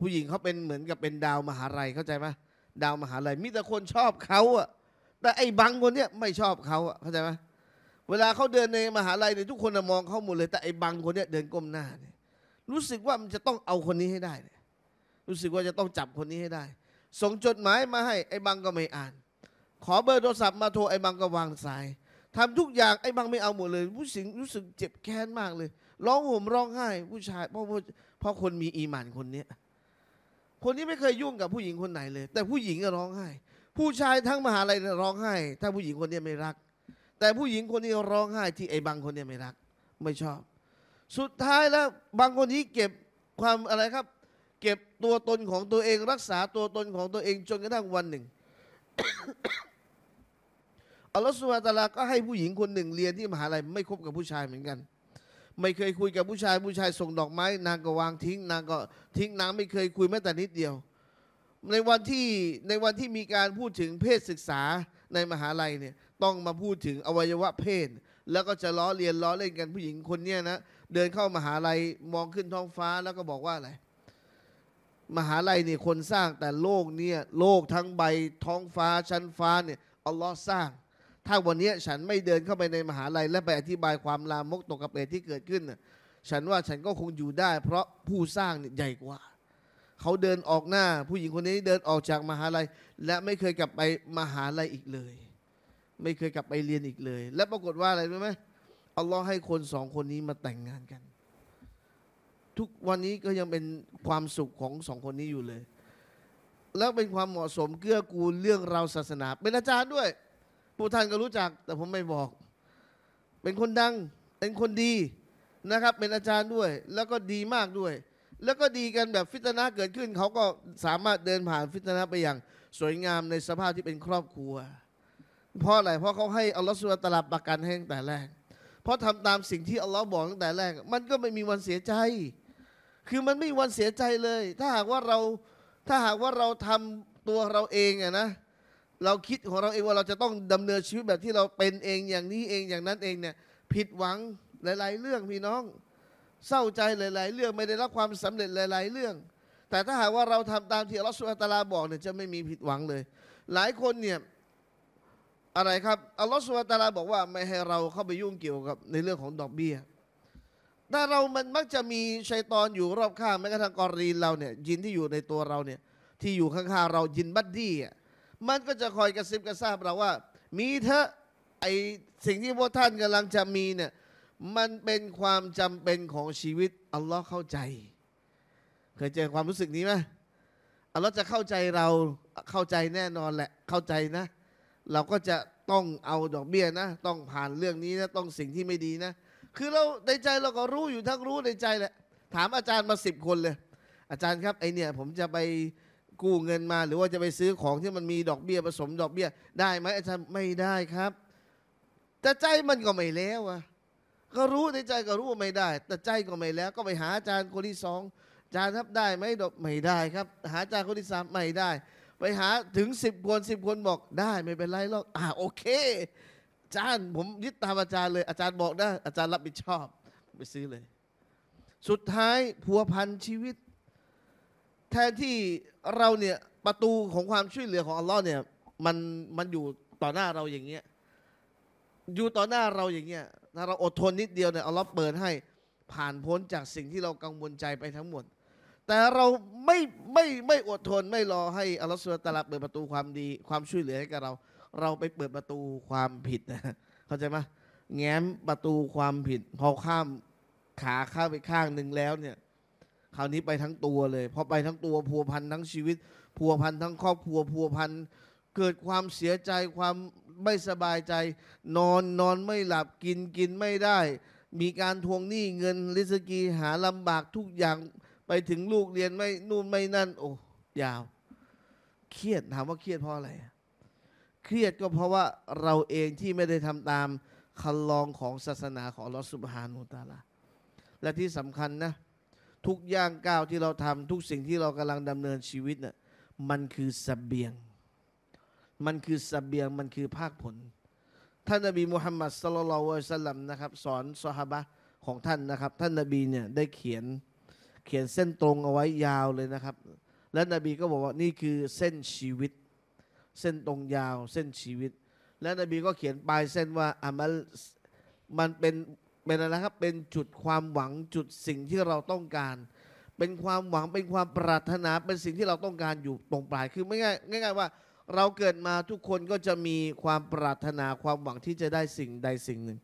S1: ผู้หญิงเขาเป็นเหมือนกับเป็นดาวมหาลัยเข้าใจไหมดาวมหาลัยมีแต่คนชอบเขาอะแต่ไอ้บังคนเนี่ยไม่ชอบเขาอะเข้าใจไหมเวลาเขาเดินในมหาลัยเนี่ยทุกคนมองเขาหมดเลย แต่ไอ้บังคนเนี่ยเดินก้มหน้าเนี่ยรู้สึกว่ามันจะต้องเอาคนนี้ให้ได้เนี่ยรู้สึกว่าจะต้องจับคนนี้ให้ได้ส่งจดหมายมาให้ไอ้บังก็ไม่อ่าน ขอเบอร์โทรศัพท์มาโทรไอ้บังก็วางสายทำทุกอย่างไอ้บางไม่เอาหมดเลย ผู้หญิงรู้สึกเจ็บแค้นมากเลย ร้องห่มร้องไห้ ผู้ชาย เพราะเพราะคนมีอีหมานคนเนี้ยคนนี้ไม่เคยยุ่งกับผู้หญิงคนไหนเลย แต่ผู้หญิงก็ร้องไห้ ผู้ชายทั้งมหาลัยร้องไห้ ถ้าผู้หญิงคนนี้ไม่รัก แต่ผู้หญิงคนนี้ร้องไห้ ที่ไอ้บางคนนี้ไม่รัก ไม่ชอบ สุดท้ายแล้วบางคนนี้เก็บความอะไรครับ เก็บตัวตนของตัวเองรักษาตัวตนของตัวเองจนกระทั่งวันหนึ่งอัลลอฮฺสุบฮาตาลาก็ให้ผู้หญิงคนหนึ่งเรียนที่มหาลัย ไม่คบกับผู้ชายเหมือนกัน ไม่เคยคุยกับผู้ชายผู้ชายส่งดอกไม้ นางก็วางทิ้ง นางก็ทิ้งนางไม่เคยคุยแม้แต่นิดเดียว ในวันที่ในวันที่มีการพูดถึงเพศศึกษาในมหาลัยเนี่ยต้องมาพูดถึงอวัยวะเพศ แล้วก็จะล้อเลียนล้อเล่นกันผู้หญิงคนเนี้ยนะเดินเข้ามหาลัยมองขึ้นท้องฟ้าแล้วก็บอกว่าอะไรมหาลัยเนี่ยคนสร้างแต่โลกเนี่ยโลกทั้งใบท้องฟ้าชั้นฟ้าเนี่ยอัลลอฮ์สร้างถ้าวันนี้ฉันไม่เดินเข้าไปในมหาลัย และไปอธิบายความลามกตกกระเปดที่เกิดขึ้นฉันว่าฉันก็คงอยู่ได้ เพราะผู้สร้างใหญ่กว่าเขาเดินออกหน้าผู้หญิงคนนี้เดินออกจากมหาลัย และไม่เคยกลับไปมหาลัยอีกเลย ไม่เคยกลับไปเรียนอีกเลย และปรากฏว่าอะไรรู้ไหมอัลลอฮ์ให้คนสองคนนี้มาแต่งงานกัน ทุกวันนี้ก็ยังเป็นความสุขของสองคนนี้อยู่เลย แล้วเป็นความเหมาะสมเกื้อกูลเรื่องราวศาสนา เป็นอาจารย์ด้วยู้ท่านก็รู้จักแต่ผมไม่บอก เป็นคนดังเป็นคนดีนะครับ เป็นอาจารย์ด้วย แล้วก็ดีมากด้วย แล้วก็ดีกันแบบฟิตนาเกิดขึ้นเขาก็สามารถเดินผ่านฟิตนาไปอย่างสวยงามในสภาพที่เป็นครอบครัว เพราะอะไรเพราะเขาให้อัลลอฮฺสุลตาลาประกันให้ตั้งแต่แรกเพราะทำตามสิ่งที่อัลลอฮ์บอกตั้งแต่แรกมันก็ไม่มีวันเสียใจ คือมันไม่มีวันเสียใจเลย ถ้าหากว่าเราถ้าหากว่าเราทำตัวเราเองอะนะเราคิดของเราเองว่าเราจะต้องดำเนินชีวิตแบบที่เราเป็นเองอย่างนี้เองอย่างนั้นเองเนี่ยผิดหวังหลาย ๆ เรื่องพี่น้อง เศร้าใจหลาย ๆ เรื่องไม่ได้รับความสำเร็จหลาย ๆ เรื่อง แต่ถ้าหากว่าเราทำตามที่อัลลอฮฺสุลตาราบอกเนี่ยจะไม่มีผิดหวังเลย หลายคนเนี่ยอะไรครับอัลลอฮฺสุลตาราบอกว่าไม่ให้เราเข้าไปยุ่งเกี่ยวกับในเรื่องของดอกเบี้ยแต่เรามันมักจะมีชัยตอนอยู่รอบข้างแม้กระทั่งกอรีนเราเนี่ยยินที่อยู่ในตัวเราเนี่ยที่อยู่ข้างๆเรายินบัดดี้อ่ะมันก็จะคอยกระซิบกระซาบเราว่า มีเถอะไอสิ่งที่พวกท่านกำลังจะมีเนี่ย มันเป็นความจำเป็นของชีวิตอัลลอฮ์เข้าใจเคยเจอความรู้สึกนี้ไหมอัลลอฮ์จะเข้าใจเราเข้าใจแน่นอนแหละเข้าใจนะ เราก็จะต้องเอาดอกเบี้ยนะ ต้องผ่านเรื่องนี้นะต้องสิ่งที่ไม่ดีนะ คือเราในใจเราก็รู้อยู่ทั้งรู้ในใจแหละถามอาจารย์มาสิบคนเลย อาจารย์ครับไอเนี่ยผมจะไปกู้เงินมาหรือว่าจะไปซื้อของที่มันมีดอกเบี้ยผสมดอกเบี้ย ได้ไหมอาจารย์ไม่ได้ครับแต่ใจมันก็ไม่แล้วอะก็รู้ในใจก็รู้ว่าไม่ได้ แต่ใจก็ไม่แล้วก็ไปหาอาจารย์คนที่สองอาจารย์ครับได้ไหมดอกไม่ได้ครับหาอาจารย์คนที่สามไม่ได้ ไปหาถึงสิบคนสิบคนบอกได้ไม่เป็นไรหรอกอ่าโอเคอาจารย์ผมยึดตามอาจารย์เลย อาจารย์บอกได้ อาจารย์รับผิดชอบไปซื้อเลย สุดท้ายผัวพันชีวิตแทนที่เราเนี่ยประตูของความช่วยเหลือของอัลลอฮ์เนี่ยมันมันอยู่ต่อหน้าเราอย่างเงี้ยอยู่ต่อหน้าเราอย่างเงี้ยถ้าเราอดทนนิดเดียวเนี่ยอัลลอฮ์เปิดให้ผ่านพ้นจากสิ่งที่เรากังวลใจไปทั้งหมด แต่เราไม่ไม่ไม่อดทนไม่รอ ให้อัลลอฮ์สุลตาลาเปิดประตูความดี ความช่วยเหลือให้กับเรา เราไปเปิดประตูความผิดนะเข้าใจไหมแง้มประตูความผิด พอข้ามขาข้าไปข้างหนึ่งแล้วเนี่ยคราวนี้ไปทั้งตัวเลยพอไปทั้งตัวพัวพันทั้งชีวิตพัวพันทั้งครอบครัวพัวพัน เกิดความเสียใจ ความไม่สบายใจ นอนนอนไม่หลับ กินกินไม่ได้ มีการทวงหนี้เงินลิสกีหาลำบากทุกอย่าง ไปถึงลูกเรียนไม่นู่นไม่นั่น โอ้ยาว เครียด ถามว่าเครียดเพราะอะไร เครียดก็เพราะว่าเราเองที่ไม่ได้ทำตามคันลองของศาสนาของลอสุบฮานุตาลาและที่สำคัญนะทุกย่างก้าวที่เราทำทุกสิ่งที่เรากำลังดำเนินชีวิตน่ะมันคือสเบียง มันคือสเบียงมันคือภาคผล ท่านนบีมุฮัมมัดสลลัลวะสัลลัมนะครับสอนสฮาบะของท่านนะครับ ท่านนบีเนี่ยได้เขียนเขียนเส้นตรงเอาไว้ยาวเลยนะครับ และนบีก็บอกว่านี่คือเส้นชีวิต เส้นตรงยาวเส้นชีวิต และนบีก็เขียนปลายเส้นว่าอามัลมันเป็นเป็นอะไรครับเป็นจุดความหวังจุดสิ่งที่เราต้องการ เป็นความหวังเป็นความปรารถนาเป็นสิ่งที่เราต้องการอยู่ตรงปลายคือไม่ง่ายง่าย ๆว่า เราเกิดมาทุกคนก็จะมีความปรารถนาความหวังที่จะได้สิ่งใดสิ่งหนึ่ง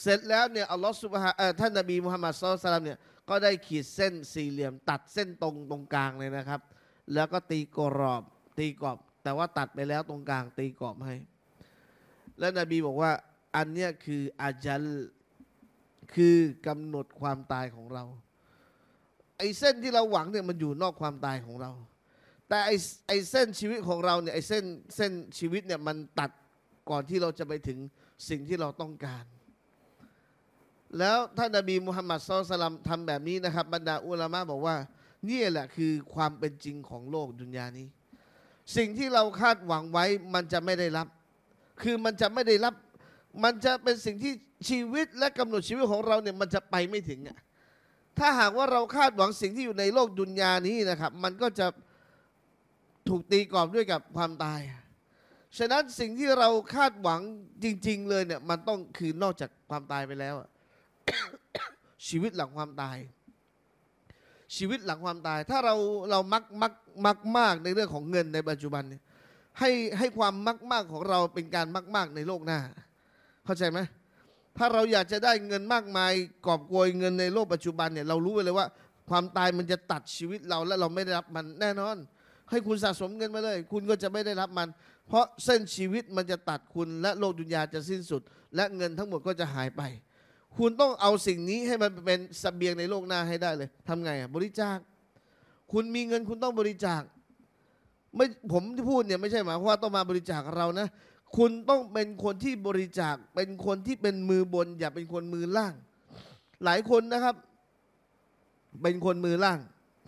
S1: เสร็จแล้วเนี่ยอัลลอฮฺสุบฮาท่านนบีมุฮัมมัดสุลตัลามเนี่ยก็ได้ขีดเส้นสี่เหลี่ยมตัดเส้นตรงตรงกลางเลยนะครับ แล้วก็ตีกรอบตีกรอบแต่ว่าตัดไปแล้วตรงกลางตีกรอบให้ แล้วนบีบอกว่าอันเนี้ยคืออาจัลคือกำหนดความตายของเรา ไอ้เส้นที่เราหวังเนี่ยมันอยู่นอกความตายของเรา แต่ไอ้ไอ้เส้นชีวิตของเราเนี่ยไอ้เส้นเส้นชีวิตเนี่ยมันตัดก่อนที่เราจะไปถึงสิ่งที่เราต้องการ แล้วท่านนบีมุฮัมมัดสุลตัลลัมทำแบบนี้นะครับ บรรดาอุลามะบอกว่านี่แหละคือความเป็นจริงของโลกดุนยานี้ สิ่งที่เราคาดหวังไว้ มันจะไม่ได้รับ คือมันจะไม่ได้รับ มันจะเป็นสิ่งที่ชีวิตและกำหนดชีวิตของเราเนี่ยมันจะไปไม่ถึงอ่ะ ถ้าหากว่าเราคาดหวังสิ่งที่อยู่ในโลกดุนยานี้นะครับ มันก็จะถูกตีกรอบด้วยกับความตายฉะนั้นสิ่งที่เราคาดหวังจริง ๆ เลยเนี่ยมันต้องคือนอกจากความตายไปแล้วชีวิตหลังความตาย ชีวิตหลังความตายถ้าเราเรามักมักมักมากในเรื่องของเงินในปัจจุบันเนี่ยให้ให้ความมักมากของเราเป็นการมักมากในโลกหน้าเข้าใจไหมถ้าเราอยากจะได้เงินมากมายกอบโกยเงินในโลกปัจจุบันเนี่ยเรารู้ไว้เลยว่า ความตายมันจะตัดชีวิตเรา และเราไม่ได้รับมันแน่นอน ให้คุณสะสมเงินมาเลยคุณก็จะไม่ได้รับมัน เพราะเส้นชีวิตมันจะตัดคุณและโลกดุนยาจะสิ้นสุด และเงินทั้งหมดก็จะหายไป คุณต้องเอาสิ่งนี้ให้มันเป็นสเสบียงในโลกหน้าให้ได้เลย ทำไงอ่ะบริจาค คุณมีเงินคุณต้องบริจาค ไม่ผมที่พูดเนี่ยไม่ใช่หมายความว่าต้องมาบริจาคเรานะคุณต้องเป็นคนที่บริจาคเป็นคนที่เป็นมือบนอย่าเป็นคนมือล่าง หลายคนนะครับเป็นคนมือล่าง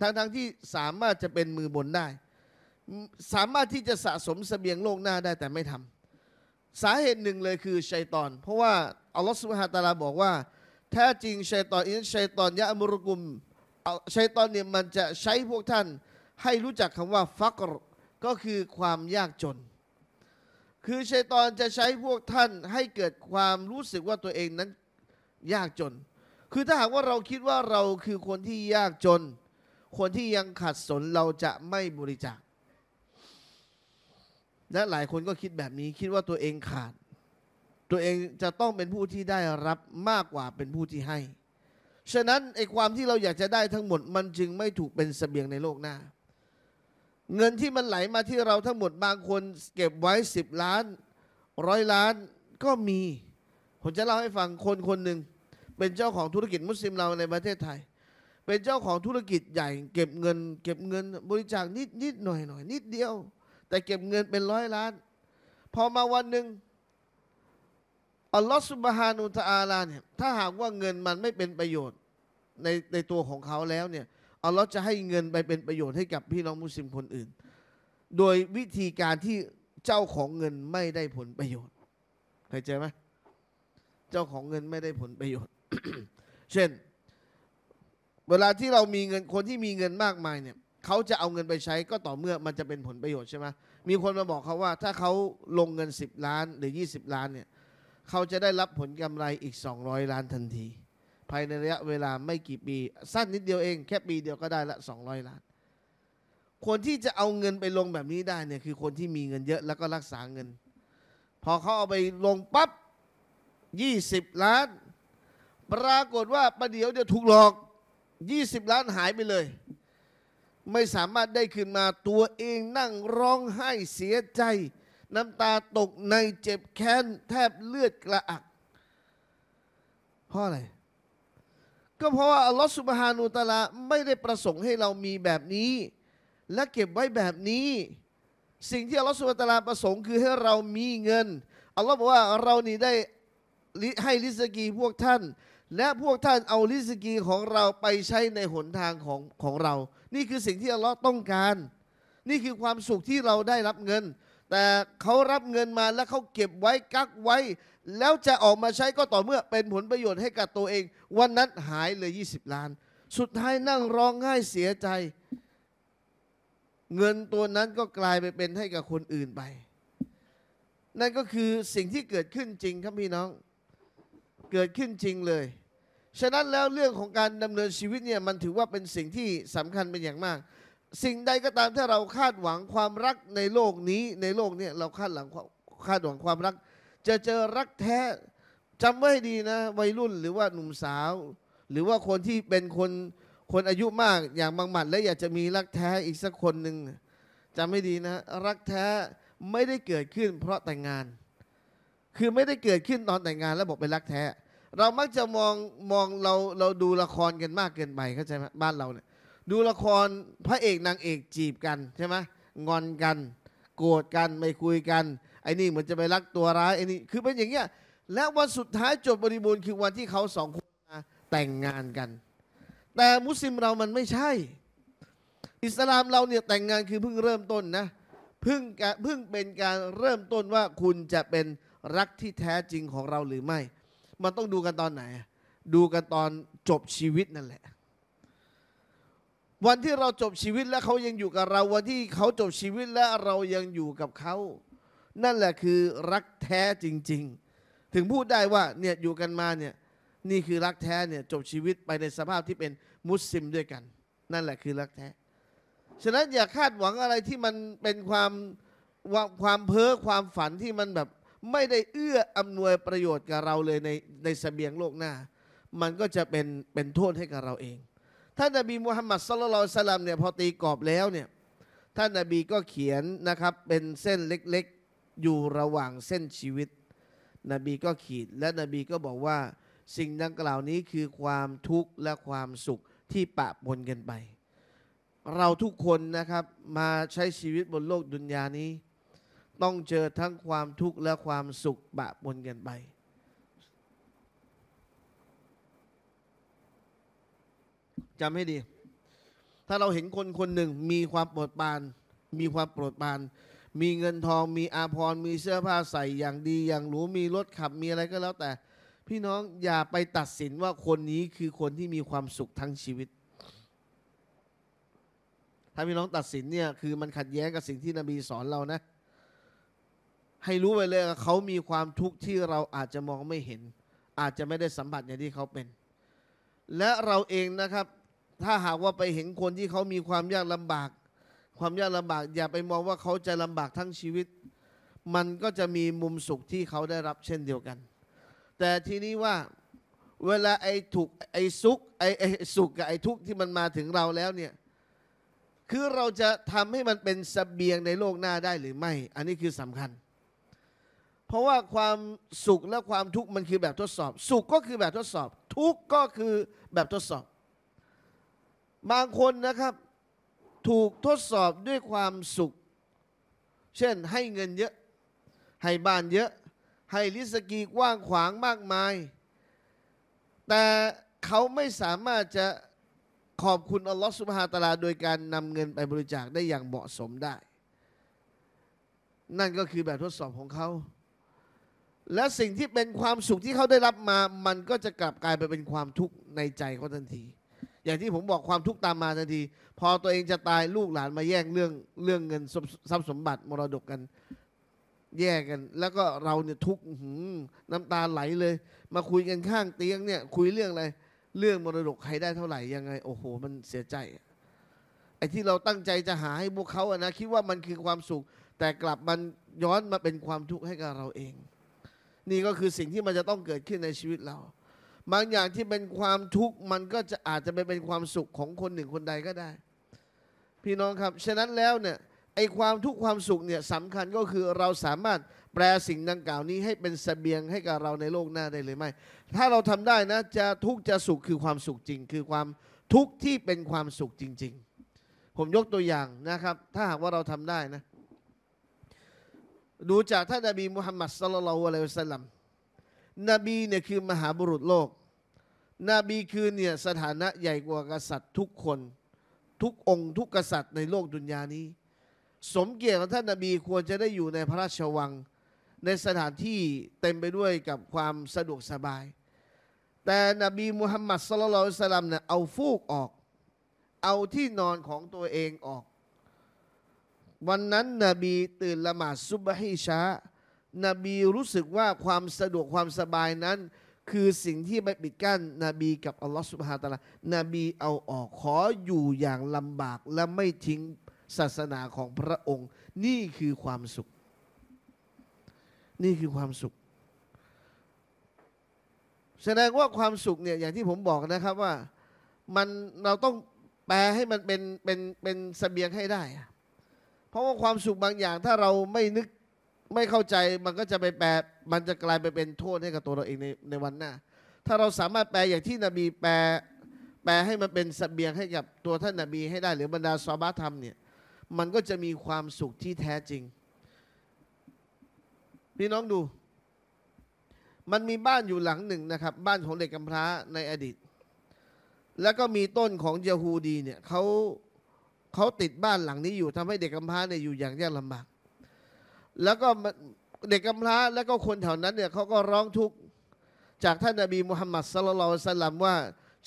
S1: ทั้งๆทที่สามารถจะเป็นมือบนได้ สามารถที่จะสะสมสเสบียงโลกหน้าได้แต่ไม่ทำสาเหตุหนึ่งเลยคือชัยตอน เพราะว่าอัลลอฮฺสุบฮาตะลาบอกว่าแท้จริงชัยตอนอินชัยตอนยะมุรุกุมชัยตอนเนี่ยมันจะใช้พวกท่าน ให้รู้จักคำว่าฟักรก็คือความยากจนคือชัยตอนจะใช้พวกท่านให้เกิดความรู้สึกว่าตัวเองนั้นยากจน คือถ้าหากว่าเราคิดว่าเราคือคนที่ยากจน คนที่ยังขัดสนเราจะไม่บริจาค และหลายคนก็คิดแบบนี้ คิดว่าตัวเองขาด ตัวเองจะต้องเป็นผู้ที่ได้รับมากกว่าเป็นผู้ที่ให้ ฉะนั้นไอ้ความที่เราอยากจะได้ทั้งหมด มันจึงไม่ถูกเป็นสเสบียงในโลกหน้าเงินที่มันไหลมาที่เราทั้งหมดบางคน เก็บไว้สิบล้านร้อยล้านก็มีผมจะเล่าให้ฟังคนคนหนึ่งเป็นเจ้าของธุรกิจมุสลิมเราในประเทศไทย เป็นเจ้าของธุรกิจใหญ่ เก็บเงินเก็บเงินบริจาคนิดนิดหน่อยหน่อยนิดเดียว แต่เก็บเงินเป็นร้อยล้านพอมาวันหนึ่งอัลลอฮฺสุบฮานุตะอาลาเนี่ยถ้าหากว่าเงินมันไม่เป็นประโยชน์ในในตัวของเขาแล้วเนี่ยอัลลอฮ์จะให้เงินไปเป็นประโยชน์ให้กับพี่น้องมุสลิมคนอื่น โดยวิธีการที่เจ้าของเงินไม่ได้ผลประโยชน์เข้าใจไหมเจ้าของเงินไม่ได้ผลประโยชน์ เช่น เวลาที่เรามีเงินคนที่มีเงินมากมายเนี่ยเขาจะเอาเงินไปใช้ก็ต่อเมื่อมันจะเป็นผลประโยชน์ใช่ไหมมีคนมาบอกเขาว่าถ้าเขาลงเงิน 10ล้านหรือ 20 ล้านเนี่ยเขาจะได้รับผลกำไรอีก 200 ล้านทันทีภายในระยะเวลาไม่กี่ปี สั้นนิดเดียวเองแค่ปีเดียวก็ได้ละ 200 ล้านคนที่จะเอาเงินไปลงแบบนี้ได้เนี่ย คือคนที่มีเงินเยอะแล้วก็รักษาเงิน พอเขาเอาไปลงปับ๊บ 20 ล้าน ปรากฏว่าประเดี๋ยวเดียวถูกหลอก 20 ล้านหายไปเลย ไม่สามารถได้ขึ้นมาตัวเองนั่งร้องไห้เสียใจ น้ำตาตกในเจ็บแค้นแทบเลือดกระอักเพราะอะไรก็เพราะว่าอัลลอฮฺสุบฮานูตะลาไม่ได้ประสงค์ให้เรามีแบบนี้ และเก็บไว้แบบนี้ สิ่งที่อัลลอฮฺสุบฮานูตะลาประสงค์คือให้เรามีเงินอัลลอฮฺบอกว่า เรานี่ได้ให้ลิสกีพวกท่าน และพวกท่านเอาลิสกีของเราไปใช้ในหนทางของของเรา นี่คือสิ่งที่อัลลอฮ์ต้องการ นี่คือความสุขที่เราได้รับเงิน แต่เขารับเงินมาแล้วเขาเก็บไว้กักไว้แล้วจะออกมาใช้ก็ต่อเมื่อเป็นผลประโยชน์ให้กับตัวเอง วันนั้นหายเลย20 ล้าน สุดท้ายนั่งร้องไห้เสียใจ เงินตัวนั้นก็กลายไปเป็นให้กับคนอื่นไปนั่นก็คือสิ่งที่เกิดขึ้นจริงครับพี่น้อง เกิดขึ้นจริงเลย ฉะนั้นแล้วเรื่องของการดำเนินชีวิตเนี่ยมันถือว่าเป็นสิ่งที่สำคัญเป็นอย่างมาก สิ่งใดก็ตามถ้าเราคาดหวังความรักในโลกนี้ในโลกเนี่ยเราคาดหวังคาดหวังความรักจะเจอรักแท้จำไว้ให้ดีนะ วัยรุ่นหรือว่าหนุ่มสาว หรือว่าคนที่เป็นคนคนอายุมากอย่างบางหมัด และอยากจะมีรักแท้อีกสักคนหนึ่งจำไม่ดีนะ รักแท้ไม่ได้เกิดขึ้น เพราะแต่งงาน คือไม่ได้เกิดขึ้นตอนแต่งงานแล้วบอกเป็นรักแท้ เรามักจะมองมองเราเราดูละครกันมากเกินไปเข้าใจไหมบ้านเราเนี่ยดูละครพระเอกนางเอกจีบกันใช่ไหมงอนกัน โกรธกันไม่คุยกันไอ้นี่เหมือนจะไปรักตัวร้ายไอ้นี่คือเป็นอย่างเงี้ยและวันสุดท้ายจบบริบูรณ์คือวันที่เขาสองคนมาแต่งงานกัน แต่มุสลิมเรามันไม่ใช่ อิสลามเราเนี่ยแต่งงานคือเพิ่งเริ่มต้นนะเพิ่งเพิ่งเป็นการเริ่มต้นว่าคุณจะเป็นรักที่แท้จริงของเราหรือไม่ มันต้องดูกันตอนไหน ดูกันตอนจบชีวิตนั่นแหละ วันที่เราจบชีวิตและเขายังอยู่กับเราวันที่เขาจบชีวิตและเรายังอยู่กับเขานั่นแหละคือรักแท้จริง ๆ ถึงพูดได้ว่าเนี่ยอยู่กันมาเนี่ยนี่คือรักแท้เนี่ยจบชีวิตไปในสภาพที่เป็นมุสลิมด้วยกัน นั่นแหละคือรักแท้ ฉะนั้นอย่าคาดหวังอะไรที่มันเป็นความความเพ้อความฝันที่มันแบบไม่ได้เอื้ออำนวยประโยชน์กับเราเลยในในสเสบียงโลกหน้า มันก็จะเป็นเป็นโทษให้กับเราเองท่านนบีมุฮัมมัดสุลลัลสลัมเนี่ยพอตีกรอบแล้วเนี่ยท่านนบีก็เขียนนะครับเป็นเส้นเล็กอยู่ระหว่างเส้นชีวิต นบีก็ขีดและนบีก็บอกว่าสิ่งดังกล่าวนี้คือความทุกข์และความสุขที่ปะปนกันไปเราทุกคนนะครับมาใช้ชีวิตบนโลกดุนยานี้ ต้องเจอทั้งความทุกข์และความสุขปะปนกันไปจำให้ดี ถ้าเราเห็นคนคนหนึ่งมีความโปรดปานมีความโปรดปานมีเงินทองมีอาภรณ์ มีเสื้อผ้าใส่อย่างดี อย่างหรู มีรถขับมีอะไรก็แล้วแต่ พี่น้องอย่าไปตัดสินว่าคนนี้คือคนที่มีความสุขทั้งชีวิต ถ้าพี่น้องตัดสินเนี่ยคือมันขัดแย้งกับสิ่งที่นบีสอนเรานะ ให้รู้ไว้เลยเขามีความทุกข์ที่เราอาจจะมองไม่เห็น อาจจะไม่ได้สัมผัสอย่างที่เขาเป็น และเราเองนะครับ ถ้าหากว่าไปเห็นคนที่เขามีความยากลำบากความยากลำบากอย่าไปมองว่าเขาจะลำบากทั้งชีวิต มันก็จะมีมุมสุขที่เขาได้รับเช่นเดียวกัน แต่ทีนี้ว่า เวลาไอ้ถูกไอ้สุขไอ้ไอ้สุขกับไอ้ทุกข์ที่มันมาถึงเราแล้วเนี่ย คือเราจะทำให้มันเป็นสเบียงในโลกหน้าได้หรือไม่อันนี้คือสำคัญ เพราะว่าความสุขและความทุกข์มันคือแบบทดสอบ สุขก็คือแบบทดสอบ ทุกข์ก็คือแบบทดสอบ บางคนนะครับถูกทดสอบด้วยความสุข เช่นให้เงินเยอะให้บ้านเยอะ ให้ลิสกีกว้างขวางมากมาย แต่เขาไม่สามารถจะขอบคุณอัลลอฮฺสุบฮาตาลาโดยการนำเงินไปบริจาคได้อย่างเหมาะสมได้ นั่นก็คือแบบทดสอบของเขา และสิ่งที่เป็นความสุขที่เขาได้รับมา มันก็จะกลับกลายไปเป็นความทุกข์ในใจเขาทันทีอย่างที่ผมบอกความทุกข์ตามมาทันทีพอตัวเองจะตายลูกหลานมาแย่งเรื่องเรื่องเงินทรัพย์สมบัติมรดกกัน แย่กัน แล้วก็เราเนี่ยทุกข์น้ำตาไหลเลย มาคุยกันข้างเตียงเนี่ยคุยเรื่องอะไรเรื่องมรดกใครได้เท่าไหร่ยังไงโอ้โห มันเสียใจไอ้ที่เราตั้งใจจะหาให้พวกเขาอะนะคิดว่ามันคือความสุข แต่กลับมันย้อนมาเป็นความทุกข์ให้กับเราเอง นี่ก็คือสิ่งที่มันจะต้องเกิดขึ้นในชีวิตเราบางอย่างที่เป็นความทุกข์มันก็จะอาจจะไปเป็นความสุขของคนหนึ่งคนใดก็ได้ พี่น้องครับฉะนั้นแล้วเนี่ยไอ้ความทุกข์ความสุขเนี่ยสำคัญก็คือเราสามารถแปลสิ่งดังกล่าวนี้ให้เป็นสเสบียงให้กับเราในโลกหน้าได้เลยไหมถ้าเราทำได้นะจะทุกข์จะสุขคือความสุขจริง คือความทุกข์ที่เป็นความสุขจริง ๆ ผมยกตัวอย่างนะครับ ถ้าหากว่าเราทำได้นะดูจากท่านนบีมุฮัมมัดสลลัลอะลัยฮิสลัมนบีเนี่ยคือมหาบุรุษโลก นบีคือเนี่ยสถานะใหญ่กว่ากษัตริย์ทุกคน ทุกองค์ทุกกษัตริย์ในโลกดุนยานี้ สมเกียรติของท่านนบีควรจะได้อยู่ในพระราชวัง ในสถานที่เต็มไปด้วยกับความสะดวกสบาย แต่นบีมุฮัมมัดสลลัลสลัมเนี่ยเอาฟูกออก เอาที่นอนของตัวเองออก วันนั้นนบีตื่นละหมาดซุบฮิช้านบีรู้สึกว่าความสะดวกความสบายนั้นคือสิ่งที่ไปปิดกั้นนบีกับอัลลอฮฺสุบฮาตะลานบีเอาออกขออยู่อย่างลำบากและไม่ทิ้งศาสนาของพระองค์ นี่คือความสุข นี่คือความสุข แสดงว่าความสุขเนี่ยอย่างที่ผมบอกนะครับว่ามันเราต้องแปลให้มันเป็นเป็นเป็นสเสบียงให้ได้ เพราะว่าความสุขบางอย่างถ้าเราไม่นึกไม่เข้าใจมันก็จะไปแปลมันจะกลายไปเป็นโทษให้กับตัวเราเองในในวันหน้าถ้าเราสามารถแปลอย่างที่นบีแปลแปลให้มันเป็นสเบียงให้กับตัวท่านนบีให้ได้หรือบรรดาซอบาธรรมเนี่ยมันก็จะมีความสุขที่แท้จริงพี่น้องดู มันมีบ้านอยู่หลังหนึ่งนะครับบ้านของเด็กกำพร้าในอดีต แล้วก็มีต้นของเยฮูดีเนี่ยเขาเขาติดบ้านหลังนี้อยู่ทำให้เด็กกำพร้าเนี่ยอยู่อย่างยากลำบากแล้วก็เด็กกำพร้าแล้วก็คนแถวนั้นเนี่ยเขาก็ร้องทุกข์จากท่านนบีมุฮัมมัดสลลัลสลัมว่า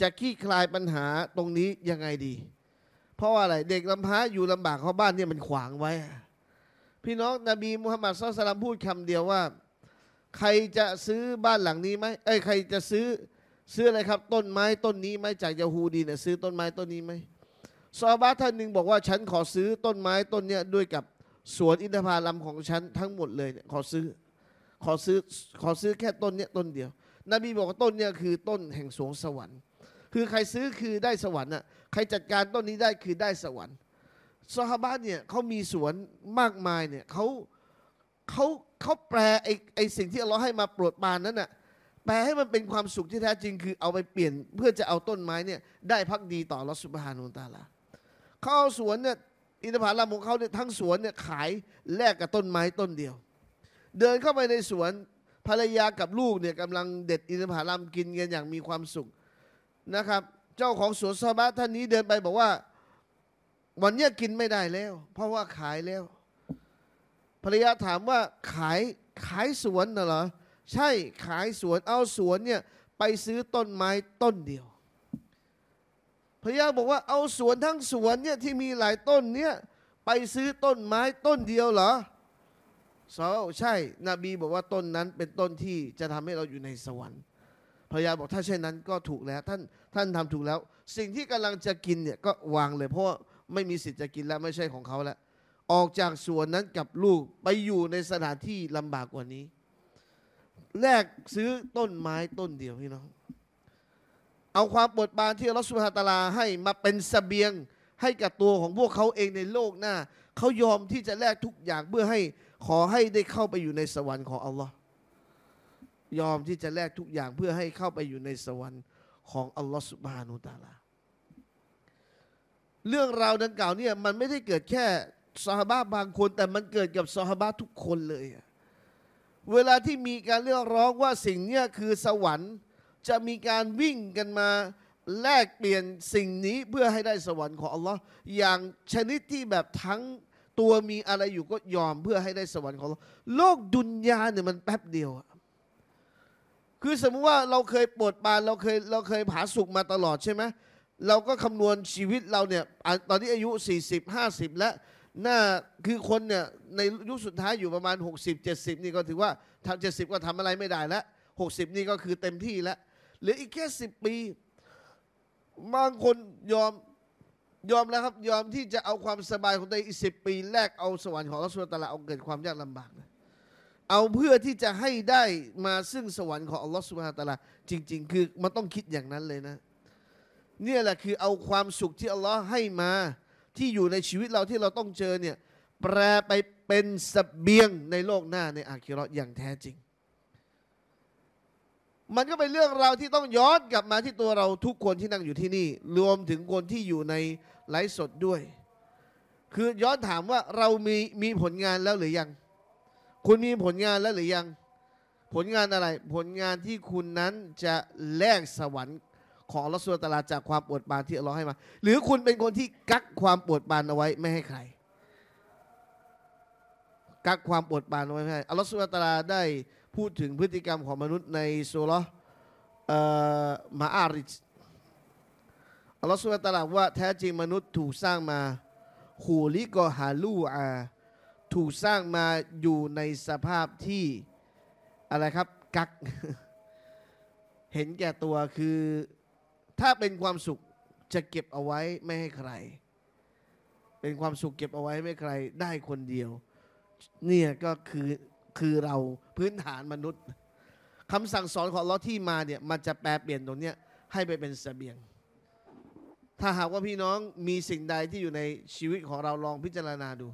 S1: จะขี้คลายปัญหาตรงนี้ยังไงดี เพราะว่าอะไรเด็กกำพร้าอยู่ลำบากเขาบ้านเนี่ยมันขวางไว้ พี่น้องนบีมุฮัมมัดสลลัมพูดคำเดียวว่า ใครจะซื้อบ้านหลังนี้ไหมเอ้ใครจะซื้อซื้ออะไรครับ ต้นไม้ต้นนี้ไหมจากยาฮูดีเนี่ยซื้อต้นไม้ต้นนี้ไหมซอบาท่านหนึ่งบอกว่า ฉันขอซื้อต้นไม้ต้นเนี้ยด้วยกับสวนอินทผลัมของฉันทั้งหมดเลยเนี่ยขอซื้อขอซื้อขอซื้อแค่ต้นเนี้ยต้นเดียวนบีบอกว่าต้นเนี้ยคือต้นแห่งสวงสวรรค์ คือใครซื้อคือได้สวรรค์อ่ะใครจัดการต้นนี้ได้คือได้สวรรค์ซอฮาบะเนี่ยเขามีสวนมากมายเนี่ยเขาเขาเขาแปลไอ้ไอ้สิ่งที่เราให้มาโปรดปานนั้นน่ะแปลให้มันเป็นความสุขที่แท้จริงคือเอาไปเปลี่ยน เพื่อจะเอาต้นไม้เนี่ยได้พักดีต่อรสุบฮานุตาลาเขาเอาสวนเนี่ยอินทผลัมของเขาเนี่ยทั้งสวนเนี่ยขายแลกกับต้นไม้ต้นเดียว เดินเข้าไปในสวนภรรยากับลูกเนี่ยกำลังเด็ด อินทผลัมกินกันอย่างมีความสุขนะครับ เจ้าของสวนซอบะท่านนี้เดินไปบอกว่า วันนี้กินไม่ได้แล้ว เพราะว่าขายแล้ว ภรรยาถามว่าขายขายสวนน่ะเหรอใช่ขายสวนเอาสวนเนี่ยไปซื้อต้นไม้ต้นเดียวพระยาบอกว่าเอาสวนทั้งสวนเนี่ยที่มีหลายต้นเนี่ยไปซื้อต้นไม้ต้นเดียวเหรอสาใช่ นบีบอกว่าต้นนั้นเป็นต้นที่จะทำให้เราอยู่ในสวรรค์พระยาบอกถ้าเช่นนั้นก็ถูกแล้วท่านท่านทำถูกแล้ว สิ่งที่กำลังจะกินเนี่ยก็วางเลย เพราะไม่มีสิทธิ์จะกินแล้วไม่ใช่ของเขาแล้วออกจากสวนนั้นกับลูกไปอยู่ในสถานที่ลำบากกว่านี้แลกซื้อต้นไม้ต้นเดียวพี่น้องเอาความปวดบานที่อัลลอฮฺสุบฮานตาลาให้มาเป็นสเสบียงให้กับตัวของพวกเขาเองในโลกหน้าเขายอมที่จะแลกทุกอย่างเพื่อให้ขอให้ได้เข้าไปอยู่ในสวรรค์ของอัลลอฮ์ยอมที่จะแลกทุกอย่างเพื่อให้เข้าไปอยู่ในสวรรค์ ของอัลลอฮฺสุบฮานุตาลา เรื่องราวดังกล่าวเนี่ยมันไม่ได้เกิดแค่สหบาบางคนแต่มันเกิดกับสหบาทุกคนเลย เวลาที่มีการเรียกร้องว่าสิ่งเนี้ยคือสวรรค์จะมีการวิ่งกันมาแลกเปลี่ยนสิ่งนี้เพื่อให้ได้สวรรค์ของอัลลอฮ์อย่างชนิดที่แบบทั้งตัวมีอะไรอยู่ก็ยอมเพื่อให้ได้สวรรค์ของอฮ์โลกดุนยาเนี่ยมันแป๊บเดียวคือสมมติว่าเราเคยปวดปานเราเคยเราเคยผาสุกมาตลอดใช่ไหมเราก็คำนวณชีวิตเราเนี่ยตอนนี้อายุ 40 50 แล้วน่าคือคนเนี่ยในยุคสุดท้ายอยู่ประมาณ 60 70 นี่ก็ถือว่าทำเจ็ดสิบก็ทำอะไรไม่ได้แล้ว60 นี่ก็คือเต็มที่แล้วหลืออีกแค่สิบปีบางคนยอมยอมแล้วครับยอมที่จะเอาความสบายของตัวเองอีกสิบปีแรกเอาสวรรค์ของอัลลอฮฺตะลาเอาเกิดความยากลำบาก เอาเพื่อที่จะให้ได้มาซึ่งสวรรค์ของอัลลอฮฺสุบฮาตะลาจริง ๆ คือมันต้องคิดอย่างนั้นเลยนะ เนี่ยแหละคือเอาความสุขที่อัลลอฮ์ให้มาที่อยู่ในชีวิตเราที่เราต้องเจอเนี่ยแปลไปเป็นสเบียงในโลกหน้าในอาคิรออย่างแท้จริงมันก็เป็นเรื่องราวที่ต้องย้อนกลับมาที่ตัวเราทุกคนที่นั่งอยู่ที่นี่ รวมถึงคนที่อยู่ในไลฟ์สดด้วย คือย้อนถามว่าเรามีมีผลงานแล้วหรือยังคุณมีผลงานแล้วหรือยัง ผลงานอะไร ผลงานที่คุณนั้นจะแลกสวรรค์ ของลัศธตลา จากความปวดบานที่เราให้มา หรือคุณเป็นคนที่กักความปวดบานเอาไว้ไม่ให้ใคร กักความปวดบานเอาไว้ไม่ให้อัลลตลตาาได้พูดถึงพฤติกรรมของมนุษย์ในสุลมาอาริจอัลลอฮฺสุลตาลาว่าแท้จริงมนุษย์ถูกสร้างมาหูลิกอฮาลูอาถูกสร้างมาอยู่ในสภาพที่อะไรครับ กักเห็นแก่ตัวคือถ้าเป็นความสุขจะเก็บเอาไว้ไม่ให้ใคร เป็นความสุขเก็บเอาไว้ไม่ใคร ได้คนเดียวเนี่ยก็คือคือเราพื้นฐานมนุษย์คำสั่งสอนของลอที่มาเนี่ย มันจะแปลเปลี่ยนตรงเนี้ยให้ไปเป็นสเสบียง ถ้าหากว่าพี่น้องมีสิ่งใดที่อยู่ในชีวิตของเราลองพิจารณาดู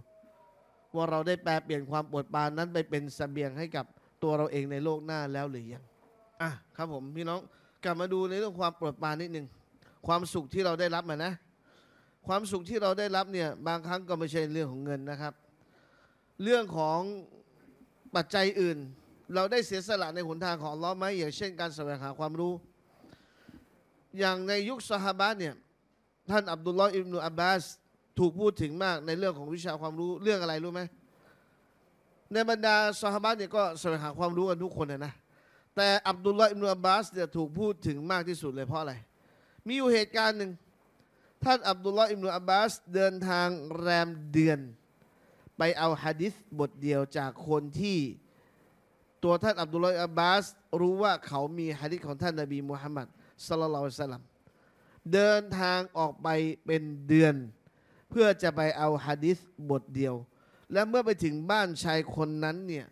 S1: ว่าเราได้แปลเปลี่ยนความปวดปานนั้นไปเป็นสเสบียงให้กับตัวเราเองในโลกหน้าแล้วหรือยังอ่ะครับผมพี่น้องกลับมาดูในเรื่องความปวดปานนิดนึงความสุขที่เราได้รับมานะ ความสุขที่เราได้รับเนี่ยบางครั้งก็ไม่ใช่เรื่องของเงินนะครับ เรื่องของปัจจัยอื่นเราได้เสียสละในหนทางของล้อไหมอย่างเช่นการแสวงหาความรู้ อย่างในยุคสฮาบะเนี่ยท่านอับดุลลอฮ์อิบนุอับบาส ถูกพูดถึงมากในเรื่องของวิชาความรู้เรื่องอะไรรู้ไหมในบรรดาสฮาบะเนี่ยก็แสวงหาความรู้กันทุกคนนะนะแต่อับดุลลอฮ์อิบนุอับบาสเนี่ยถูกพูดถึงมากที่สุดเลยเพราะอะไรมีอยู่เหตุการณ์หนึ่งท่านอับดุลลอฮ์อิบนุอับบาสเดินทางแรมเดือนไปเอาฮะดิษบทเดียวจากคนที่ตัวท่านอับดุลลอฮ์อับบาส รู้ว่าเขามีฮะดิษของท่านนบีมุฮัมมัดสลลัลสลัมเดินทางออกไปเป็นเดือนเพื่อจะไปเอาฮะดิษบทเดียว และเมื่อไปถึงบ้านชายคนนั้นเนี่ย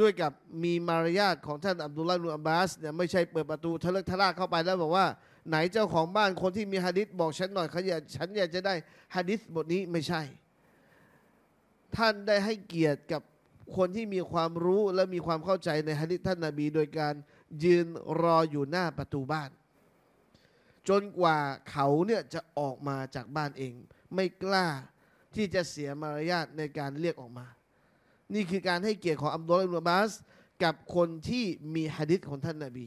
S1: ด้วยกับมีมารยาทของท่านอับดุลลาห์นูอับบาสเนี่ยไม่ใช่เปิดประตูทะลึกทะลาเข้าไปแล้วบอกว่าไหนเจ้าของบ้านคนที่มีฮะดิษบอกฉันหน่อยเขาอยากฉันอยากจะได้ฮะดิษบทนี้ไม่ใช่ท่านได้ให้เกียรติกับคนที่มีความรู้และมีความเข้าใจในฮะดิษท่านนาบี โดยการยืนรออยู่หน้าประตูบ้าน จนกว่าเขาเนี่ยจะออกมาจากบ้านเอง ไม่กล้าที่จะเสียมารยาทในการเรียกออกมา นี่คือการให้เกียรติของอัมดอลอิบนาบาส กับคนที่มีฮะดิษของท่านนาบี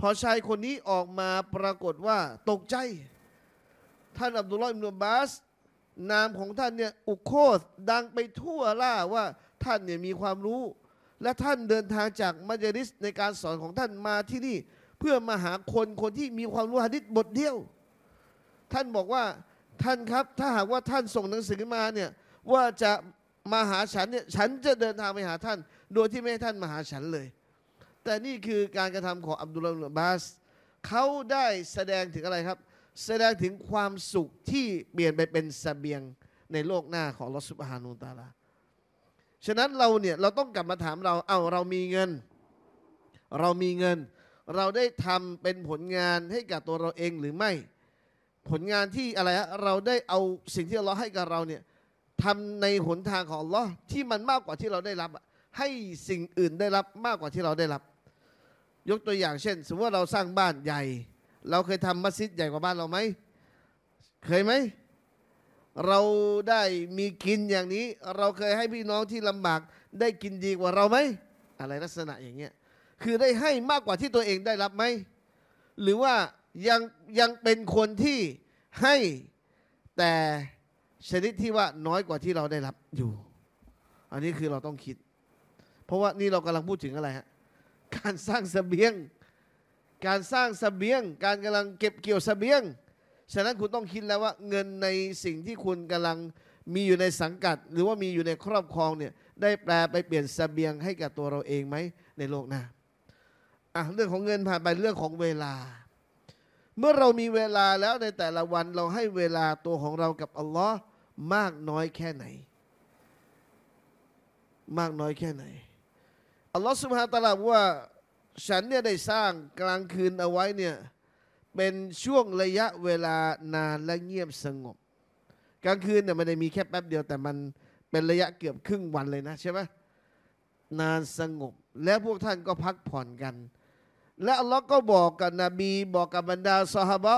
S1: พอชายคนนี้ออกมาปรากฏว่า ตกใจ ท่านอับดุลอิบนาบัสนามของท่านเนี่ยอุโคสดังไปทั่วล่าว่าท่านเนี่ยมีความรู้ และท่านเดินทางจากมัจลิสในการสอนของท่านมาที่นี่ เพื่อมาหาคนคนที่มีความรู้หะดิษบทเดียว ท่านบอกว่าท่านครับ ถ้าหากว่าท่านส่งหนังสือมาเนี่ยว่าจะมาหาฉันเนี่ยฉันจะเดินทางไปหาท่านโดยที่ไม่ให้ท่านมาหาฉันเลยแต่นี่คือการกระทำของอับดุลลาห์บาสเขาได้แสดงถึงอะไรครับแสดงถึงความสุขที่เปลี่ยนไปเป็นสเสบียงในโลกหน้าของลอสุบฮานุตาลา ฉะนั้นเราเนี่ยเราต้องกลับมาถามเรา เอาเรามีเงิน เรามีเงิน เราได้ทำเป็นผลงานให้กับตัวเราเองหรือไม่ ผลงานที่อะไรฮะเราได้เอาสิ่งที่เราให้กับเราเนี่ยทำในหนทางของลอที่มันมากกว่าที่เราได้รับให้สิ่งอื่นได้รับมากกว่าที่เราได้รับ ยกตัวอย่างเช่น สมมติว่าเราสร้างบ้านใหญ่เราเคยทำมัสยิด ใหญ่กว่าบ้านเราไหม เคยไหม เราได้มีกินอย่างนี้ เราเคยให้พี่น้องที่ลำบากได้กินดีกว่าเราไหมอะไรลักษณะอย่างเงี้ย คือได้ให้มากกว่าที่ตัวเองได้รับไหม หรือว่ายังยังเป็นคนที่ให้แต่ชนิดที่ว่าน้อยกว่าที่เราได้รับอยู่ อันนี้คือเราต้องคิด เพราะว่านี่เรากำลังพูดถึงอะไรฮะ การสร้างสเสบียงการสร้างสเสบียง การกำลังเก็บเกี่ยวสเสบียง ฉะนั้นคุณต้องคิดแล้วว่า เงินในสิ่งที่คุณกำลังมีอยู่ในสังกัด หรือว่ามีอยู่ในครอบครองเนี่ยได้แปลไปเปลี่ยนสเสบียง ให้กับตัวเราเองไหมในโลกหน้าอ่ะเรื่องของเงินผ่านไปเรื่องของเวลา เมื่อเรามีเวลาแล้วในแต่ละวันเราให้เวลาตัวของเรากับอัลลอฮ์มากน้อยแค่ไหน มากน้อยแค่ไหนอัลลอฮ์สุบฮานตะลาว่าฉันเนี่ยได้สร้างกลางคืนเอาไว้เนี่ยเป็นช่วงระยะเวลานานและเงียบสงบ กลางคืนเนี่ยไม่ได้มีแค่แป๊บเดียว แต่มันเป็นระยะเกือบครึ่งวันเลยนะใช่ไหมนานสงบ และพวกท่านก็พักผ่อนกัน และอัลลอฮ์ก็บอกกับนบี บอกกับบรรดาสฮาบะ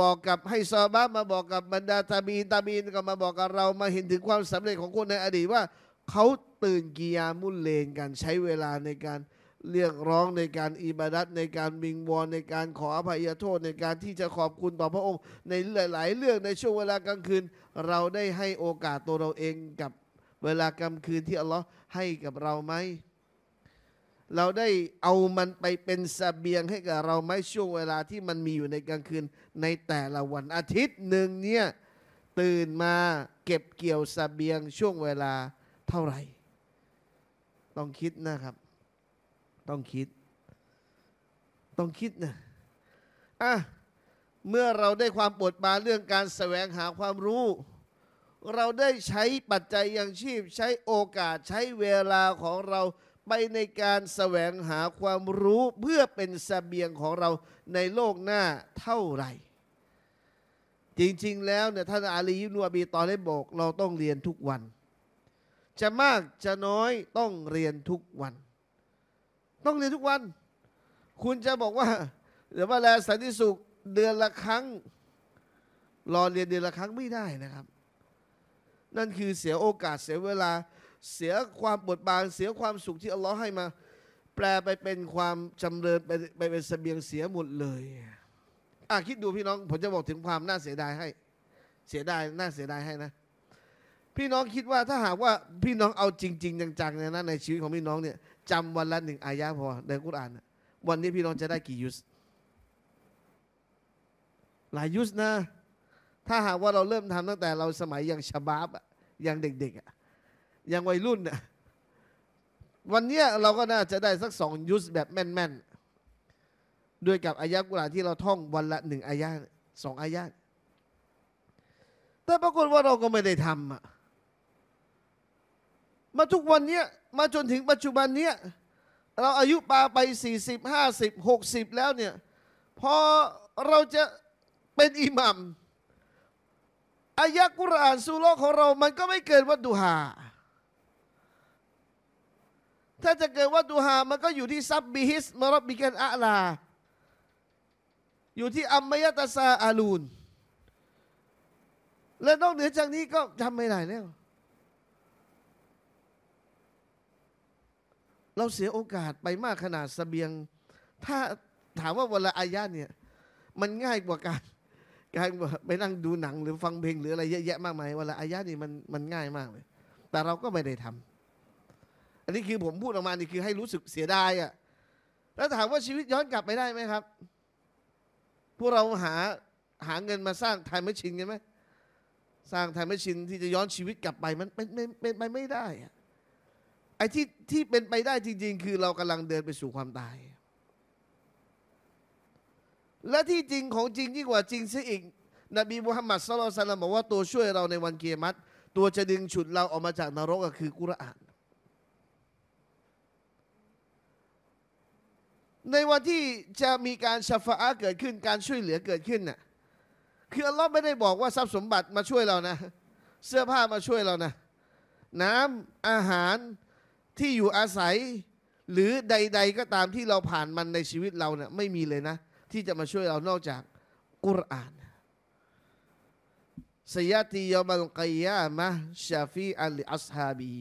S1: บอกกับให้ซอบะมาบอกกับบรรดาตาบีตาบีก็มาบอกกับเรามาเห็นถึงความสำเร็จของคนในอดีตว่าเขาตื่นกิยามุลเลนกันใช้เวลาในการเรียกร้องในการอิบาดัตในการบิงวอนในการขออภัยโทษในการที่จะขอบคุณต่อพระองค์ ในหลาย ๆ เรื่องในช่วงเวลากลางคืน เราได้ให้โอกาสตัวเราเองกับเวลากลางคืนที่อัลลอฮ์ให้กับเราไหม เราได้เอามันไปเป็นสเบียงให้กับเราไหมช่วงเวลาที่มันมีอยู่ในกลางคืนในแต่ละวันอาทิตย์หนึ่งเนี่ยตื่นมาเก็บเกี่ยวสเบียงช่วงเวลาเท่าไหร่ ต้องคิดนะครับต้องคิด ต้องคิดนะอ่ะ เมื่อเราได้ความปวดบาเรื่องการแสวงหาความรู้ เราได้ใช้ปัจจัยยังชีพ ใช้โอกาสใช้เวลาของเรา ไปในการแสวงหาความรู้เพื่อเป็นสเสบียงของเราในโลกหน้าเท่าไหร่จริงๆ แล้วเนี่ยท่านอาลียิบนัวบีตอนได้บอก เราต้องเรียนทุกวัน จะมากจะน้อยต้องเรียนทุกวันต้องเรียนทุกวัน คุณจะบอกว่าเดี๋ยวมาแลสันติสุขเดือนละครั้ง รอเรียนเดือนละครั้งไม่ได้นะครับ นั่นคือเสียโอกาสเสียเวลาเสียความบทบางเสียความสุขที่อัลลอฮ์ให้มาแปลไปเป็นความจำเริญไปไปเป็นสเสบียงเสียหมดเลยอ่ะคิดดูพี่น้องผมจะบอกถึงความน่าเสียดายให้เสียดายน่าเสียดายให้นะ พี่น้องคิดว่าถ้าหากว่าพี่น้องเอาจริงๆจังๆเนี่ยนะในชีวิตของพี่น้องเนี่ยจำวันละหนึ่งอายะพอในกุรอานวันนี้พี่น้องจะได้กี่ยุสหลายยุสนะถ้าหากว่าเราเริ่มทำตั้งแต่เราสมัยยังชบาบยังเด็กๆยังวัยรุ่นวันนี้เราก็น่าจะได้สักสองยุสแบบแม่นๆ ด้วยกับอายะกุรอานที่เราท่องวันละหนึ่งอายะสองอายะแต่ปรากฏว่าเราก็ไม่ได้ทำอ่ะมาทุกวันนี้มาจนถึงปัจจุบันนี้เราอายุปาไป 40 50 60 แล้วเนี่ยพอเราจะเป็นอิหมัมอายะกุรอานสุโลของเรามันก็ไม่เกิดวัดดูฮาถ้าจะเกิดวัดดูฮามันก็อยู่ที่ซับบิฮิสมารบบิกันอาลา อยู่ที่ อัมมยตาซาอาลูน และนอกเหนือจากนี้ก็ทำไม่ได้แล้วเราเสียโอกาสไปมากขนาดสเสบียง ถ้าถามว่าเวลาอายะเนี่ยมันง่ายกว่าการการไปนั่งดูหนังหรือฟังเพลงหรืออะไรเยอะแยะมากมายวลาอายะนี่มันมันง่ายมากเลย แต่เราก็ไม่ได้ทำ อันนี้คือผมพูดออกมานี่คือให้รู้สึกเสียดายอะ่ะ แล้วถามว่าชีวิตย้อนกลับไปได้ไหมครับ พวกเราหาหาเงินมาสร้างไทม์แมชชินกันไหมสร้างไทม์แมชชินที่จะย้อนชีวิตกลับไปมันเป็นไม่เป็นไปไม่ได้อ่ะไอ้ที่ที่เป็นไปได้จริง ๆ คือเรากำลังเดินไปสู่ความตาย และที่จริงของจริงยิ่งกว่าจริงซะอีก นบีมุฮัมมัดสุลตัลลัมบอกว่าตัวช่วยเราในวันเกียรติตัวจะดึงฉุดเราออกมาจากนรกก็คือกุรอาน ในวันที่จะมีการชฟะอาเกิดขึ้นการช่วยเหลือเกิดขึ้นน่ะคืออัลลอฮ์ไม่ได้บอกว่าทรัพย์สมบัติมาช่วยเรานะเสื้อผ้ามาช่วยเรานะน้ำอาหารที่อยู่อาศัยหรือใด ๆ ก็ตามที่เราผ่านมันในชีวิตเราเนี่ยไม่มีเลยนะ ที่จะมาช่วยเรานอกจากกุรอานสยาติยมัลกิยามะชาฟีอัลอัสฮาบี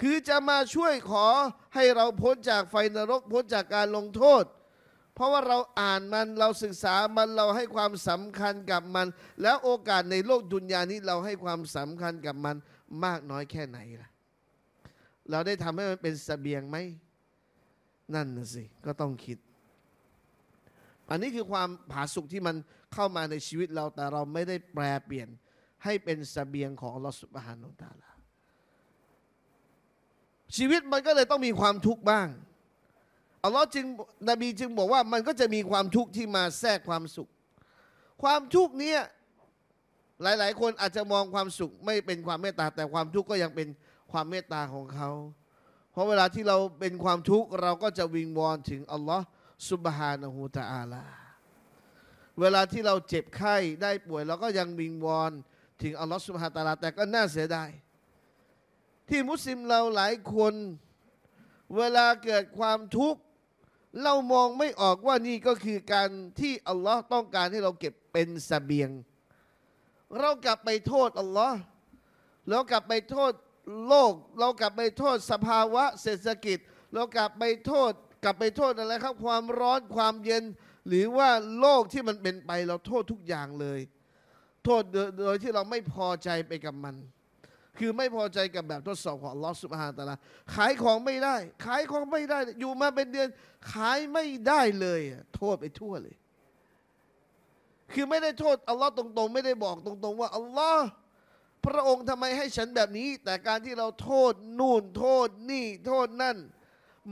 S1: คือจะมาช่วยขอให้เราพ้นจากไฟนรก พ้นจากการลงโทษ เพราะว่าเราอ่านมันเราศึกษามันเราให้ความสำคัญกับมัน แล้วโอกาสในโลกดุนยานี้เราให้ความสำคัญกับมันมากน้อยแค่ไหนล่ะเราได้ทำให้มันเป็นสเสบียงไหมนั่นนะสิก็ต้องคิด อันนี้คือความผาสุกที่มันเข้ามาในชีวิตเราแต่เราไม่ได้แปลเปลี่ยนให้เป็นสเสบียงของลอสุบฮานุตาลาชีวิตมันก็เลยต้องมีความทุกข์บ้างอัลลอฮ์จึงนบีจึงบอกว่ามันก็จะมีความทุกข์ที่มาแทรกความสุข ความทุกข์เนี้ยหลาย ๆ คนอาจจะมองความสุขไม่เป็นความเมตตาแต่ความทุกข์ก็ยังเป็นความเมตตาของเขา เพราะเวลาที่เราเป็นความทุกข์เราก็จะวิงวอนถึงอัลลอฮ์สุบฮานะฮูตะอาลา เวลาที่เราเจ็บไข้ได้ป่วยเราก็ยังวิงวอนถึงอัลลอฮ์สุบฮานะตะาลาแต่ก็น่าเสียดายที่มุสลิมเราหลายคน เวลาเกิดความทุกข์เรามองไม่ออกว่านี่ก็คือการที่อัลลอฮ์ต้องการให้เราเก็บเป็นสเสบียง เรากลับไปโทษอัลลอฮ์แล้วกลับไปโทษโลกเรากลับไปโทษสภาวะเศรษฐกิจเรากลับไปโทษกลับไปโทษอะไรครับ ความร้อนความเย็น หรือว่าโลกที่มันเป็นไป เราโทษทุกอย่างเลย โทษโดยที่เราไม่พอใจไปกับมัน คือไม่พอใจกับแบบทดสอบของลอสสุภาตะละขายของไม่ได้ ขายของไม่ได้อยู่มาเป็นเดือน ขายไม่ได้เลย โทษไปทั่วเลย คือไม่ได้โทษอัลลอฮ์ตรงๆไม่ได้บอกตรงๆว่าอัลลอฮ์พระองค์ทำไมให้ฉันแบบนี้ แต่การที่เราโทษนู่นโทษนี่โทษนั่น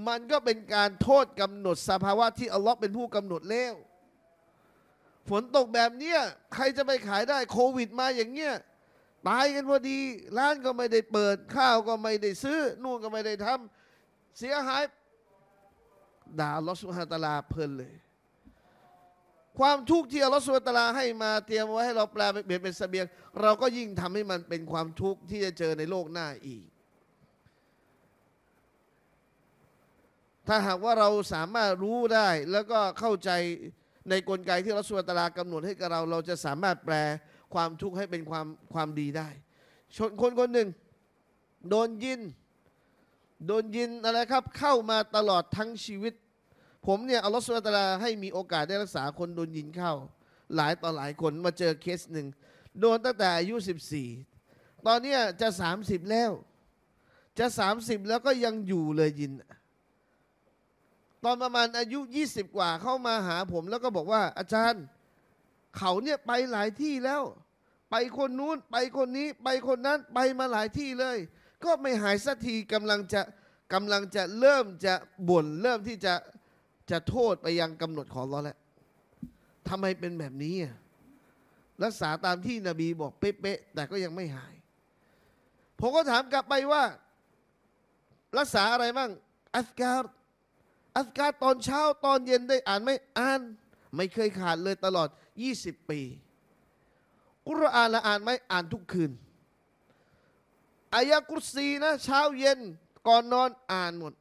S1: มันก็เป็นการโทษกำหนดสภาวะที่อัลลอฮ์เป็นผู้กำหนดแล้วฝนตกแบบเนี้ยใครจะไปขายได้โควิดมาอย่างเงี้ยตายกันพอดี ร้านก็ไม่ได้เปิด ข้าวก็ไม่ได้ซื้อ นู่นก็ไม่ได้ทำเสียหายด่าลอสุฮาตลาเพลินเลยความทุกข์ที่อัลลอฮฺสุบตาลา ให้มาเตรียมไว้ให้เราแปลเปลี่ยนเป็นสเสบียงเราก็ยิ่งทำให้มันเป็นความทุกข์ที่จะเจอในโลกหน้าอีก ถ้าหากว่าเราสามารถรู้ได้ แล้วก็เข้าใจในกลไกที่รัสุวตาลากำหนดให้กับเรา เราจะสามารถแปลความทุกข์ให้เป็นความความดีได้ชนคนคนหนึ่ง โดนยิน โดนยินอะไรครับ เข้ามาตลอดทั้งชีวิตผมเนี่ยอัลลอฮฺสุลตาราให้มีโอกาสได้รักษาคนโดนยิงเข้า หลายต่อหลายคนมาเจอเคสหนึ่งโดนตั้งแต่อายุ14ตอนนี้จะ30แล้ว จะ30แล้วก็ยังอยู่เลยยินตอนประมาณอายุ20กว่าเข้ามาหาผม แล้วก็บอกว่า อาจารย์ เขาเนี่ยไปหลายที่แล้ว ไปคนนู้นไปคนนี้ไปคนนั้นไปมาหลายที่เลย ก็ไม่หายสักทีกำลังจะกำลังจะเริ่มจะบ่นเริ่มที่จะจะโทษไปยังกำหนดของเราแล้วทำไมเป็นแบบนี้ รักษาตามที่นบีบอกเป๊ะๆ แต่ก็ยังไม่หาย ผมก็ถามกลับไปว่า รักษาอะไรบ้าง อัสการ อัสการตอนเช้าตอนเย็นได้อ่านไหม อ่าน ไม่เคยขาดเลยตลอด 20 ปี กุรอานละอ่านไหม อ่านทุกคืน อายะกุซีนะ เช้าเย็นก่อนนอนอ่านหมด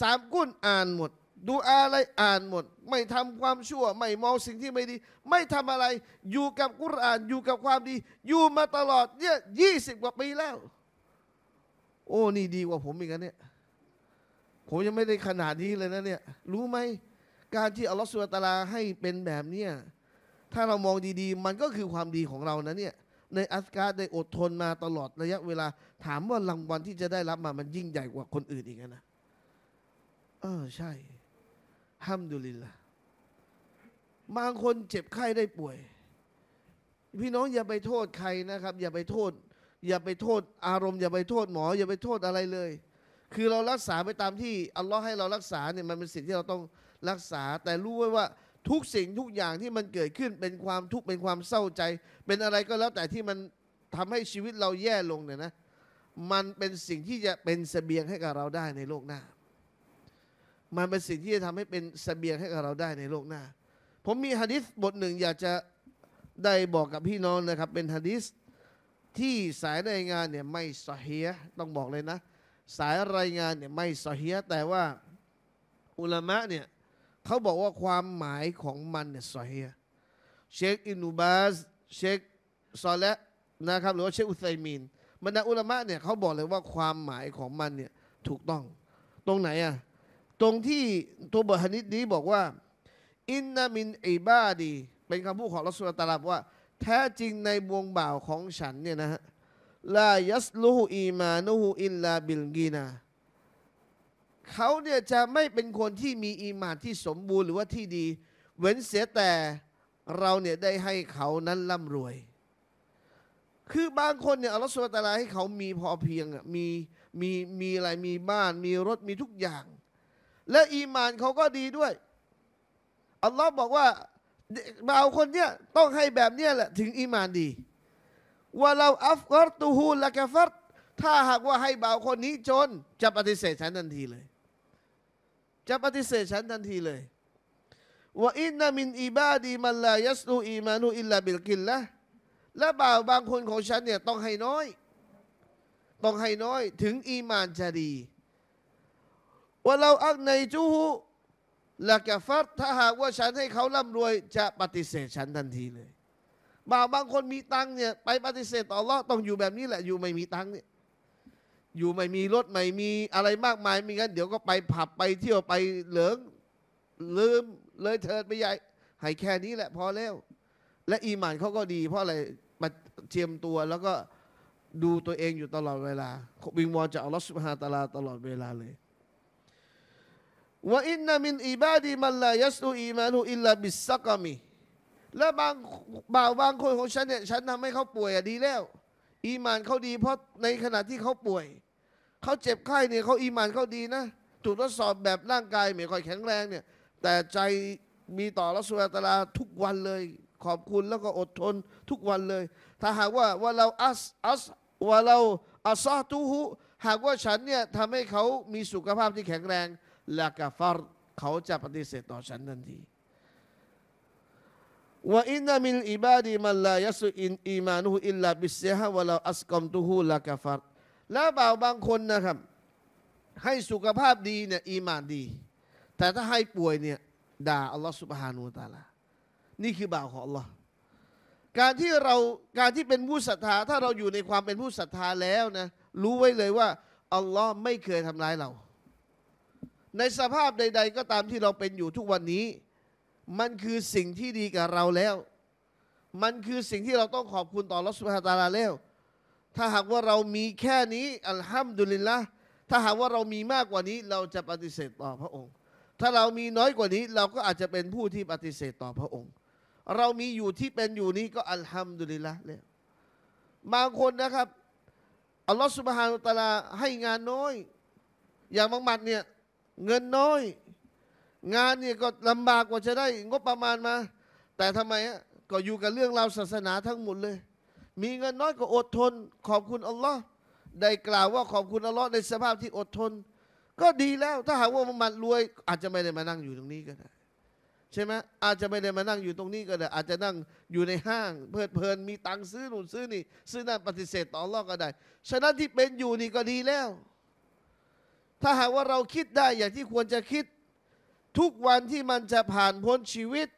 S1: สามกุนอ่านหมดดูอะไรอ่านหมด ไม่ทำความชั่วไม่มองสิ่งที่ไม่ดี ไม่ทำอะไร อยู่กับกุรอานอยู่กับความดี อยู่มาตลอดเนี่ยยี่สิบกว่าปีแล้ว โอ้นี่ดีกว่าผมอีกนะเนี่ยผมยังไม่ได้ขนาดนี้เลยนะเนี่ย รู้ไหมการที่อัลลอฮฺสุลตาราให้เป็นแบบเนี้ยถ้าเรามองดีๆ มันก็คือความดีของเรานะเนี่ยในอัสการได้อดทนมาตลอดระยะเวลา ถามว่ารางวัลที่จะได้รับมามันยิ่งใหญ่กว่าคนอื่นอีกนะเออใช่ฮัมดุลิละบางคนเจ็บไข้ได้ป่วย พี่น้องอย่าไปโทษใครนะครับ อย่าไปโทษ อย่าไปโทษอารมณ์อย่าไปโทษหมอ อย่าไปโทษอะไรเลย คือเรารักษาไปตามที่อัลลอฮ์ให้เรารักษาเนี่ยมันเป็นสิ่งที่เราต้องรักษา แต่รู้ไว้ว่าทุกสิ่งทุกอย่างที่มันเกิดขึ้นเป็นความทุกข์เป็นความเศร้าใจ เป็นอะไรก็แล้วแต่ที่มันทำให้ชีวิตเราแย่ลงเนี่ยนะมันเป็นสิ่งที่จะเป็นสเสบียงให้กับเราได้ในโลกหน้ามันเป็นสิ่งที่จะทำให้เป็นสเสบียงให้กับเราได้ในโลกหน้า ผมมีฮะดิษบทหนึ่งอยากจะได้บอกกับพี่น้องนะครับ เป็นฮะดิษที่สายรายงานเนี่ยไม่สเฮียต้องบอกเลยนะ สายรายงานเนี่ยไม่สเฮียแต่ว่าอุลามะเนี่ยเขาบอกว่าความหมายของมันเนี่ยสเฮียเชคอินูบาสเชคซอและนะครับหรือว่าเชคอุไซมีนบรรดาอุลามะเนี่ยเขาบอกเลยว่าความหมายของมันเนี่ยถูกต้อง ตรงไหนอ่ะตรงที่ตัวบทฮะดิษนี้บอกว่า อินนามินอิบาดีเป็นคำพูดของรัสุลตาลาว่า แท้จริงในบวงบ่าวของฉันเนี่ยนะฮะลายัสลูฮูอีมานูฮูอินลาบิลกีนาเขาเนี่ยจะไม่เป็นคนที่มีอีมานที่สมบูรณ์หรือว่าที่ดีเว้นเสียแต่เราเนี่ยได้ให้เขานั้นร่ำรวย คือบางคนเนี่ยอัลลอฮฺสุลตาราให้เขามีพอเพียงอ่ะมีมีมีอะไรมีบ้าน มีรถมีทุกอย่างและอีมานเขาก็ดีด้วย อัลลอฮ์บอกว่ามาเอาคนเนี้ยต้องให้แบบเนี้ยแหละถึง อีมานดี ว่าเราอัฟกอรตูฮูละกฟัตถ้าหากว่าให้บ่าวคนนี้จนจะปฏิเสธฉันทันทีเลย จะปฏิเสธฉันทันทีเลยว่าอินนามินอิบาดีมัลลายัสตูอีมานูอิลลาบิลกินละและบ่าวบางคนของฉันเนี่ยต้องให้น้อย ต้องให้น้อยถึงอีมานจะดีว่าเราอักในจูฮุละกฟัดถ้าหากว่าฉันให้เขาร่ำรวย จะปฏิเสธฉันทันทีเลยบางบางคนมีตังเนี่ยไปปฏิเสธต่อรอต้องอยู่แบบนี้แหละ อยู่ไม่มีตังเนี่ย อยู่ไม่มีรถ ไม่มี อะไรมากมายมีงั้นเดี๋ยวก็ไปผับไปเที่ยวไปเหลือง ลืมเลยเถิดไปใหญ่ ให้แค่นี้แหละพอแล้ว และอีหมานเขาก็ดี เพราะอะไรมาเจียมตัวแล้วก็ดูตัวเองอยู่ตลอดเวลาวิงวอนจะเอาลอสมาตาลาตลอดเวลาเลยว่าอินนามินอิบาดีมัลลายัสตูอีมานูอิลลาบิสักามีและบางบาวบางคนของฉันเนี่ยฉันทำให้เขาป่วยอดีแล้ว อีมานเขาดีเพราะในขณะที่เขาป่วยเขาเจ็บไข้เนี่ยเขาอีมานเขาดีนะถูกทดสอบแบบร่างกายไม่ค่อยแข็งแรงเนี่ยแต่ใจมีต่อรัสุลตลาทุกวันเลย ขอบคุณแล้วก็อดทนทุกวันเลย ถ้าหากว่าว่าเราอัสอัสว่าเราอัสซาตุหุหากว่าฉันเนี่ยทำให้เขามีสุขภาพที่แข็งแรงละกาฟาร์เขาจะปฏิเสธต่อฉันทันทีว่าอินนามินอิบาดีมัลลายสุอินอีมานุอิลลาบิเซฮะวะลาอัสกอมตุฮูละกาฟารและบ่าวบางคนนะครับ ให้สุขภาพดีเนี่ยอีมานดี แต่ถ้าให้ป่วยเนี่ยด่าอัลลอฮ์สุบฮานูตาลานี่คือบ่าวของอัลลอฮ์การที่เราการที่เป็นผู้ศรัทธาถ้าเราอยู่ในความเป็นผู้ศรัทธาแล้วนะรู้ไว้เลยว่าอัลลอฮ์ไม่เคยทำร้ายเราในสภาพใด ๆ ก็ตามที่เราเป็นอยู่ทุกวันนี้ มันคือสิ่งที่ดีกับเราแล้ว มันคือสิ่งที่เราต้องขอบคุณต่อรัสุฮาตาลาแล้ว ถ้าหากว่าเรามีแค่นี้ อัลฮัมดุลิลละถ้าหากว่าเรามีมากกว่านี้เราจะปฏิเสธต่อพระองค์ ถ้าเรามีน้อยกว่านี้เราก็อาจจะเป็นผู้ที่ปฏิเสธต่อพระองค์ เรามีอยู่ที่เป็นอยู่นี้ก็อัลฮัมดุลิลละแล้วบางคนนะครับอัลลอฮฺสุบฮานุตาลาให้งานน้อย อย่างบางมัดเนี่ยเงินน้อย งานเนี่ยก็ลำบากกว่าจะได้งบประมาณมา แต่ทำไมะก็อยู่กับเรื่องราวศาสนาทั้งหมดเลย มีเงินน้อยก็อดทนขอบคุณอัลลอฮ์ได้กล่าวว่าขอบคุณอัลลอฮ์ในสภาพที่อดทน ก็ดีแล้วถ้าหากว่ามันรวย อาจจะไม่ได้มานั่งอยู่ตรงนี้ก็ได้ ใช่ไหมอาจจะไม่ได้มานั่งอยู่ตรงนี้ก็ได้ อาจจะนั่งอยู่ในห้าง เพลิดเพลินมีตังค์ซื้อหนุนซื้อนี่ซื้อนั่นปฏิเสธต่อรอก็ได้ ฉะนั้นที่เป็นอยู่นี่ก็ดีแล้วถ้าหากว่าเราคิดได้อย่างที่ควรจะคิด ทุกวันที่มันจะผ่านพ้นชีวิต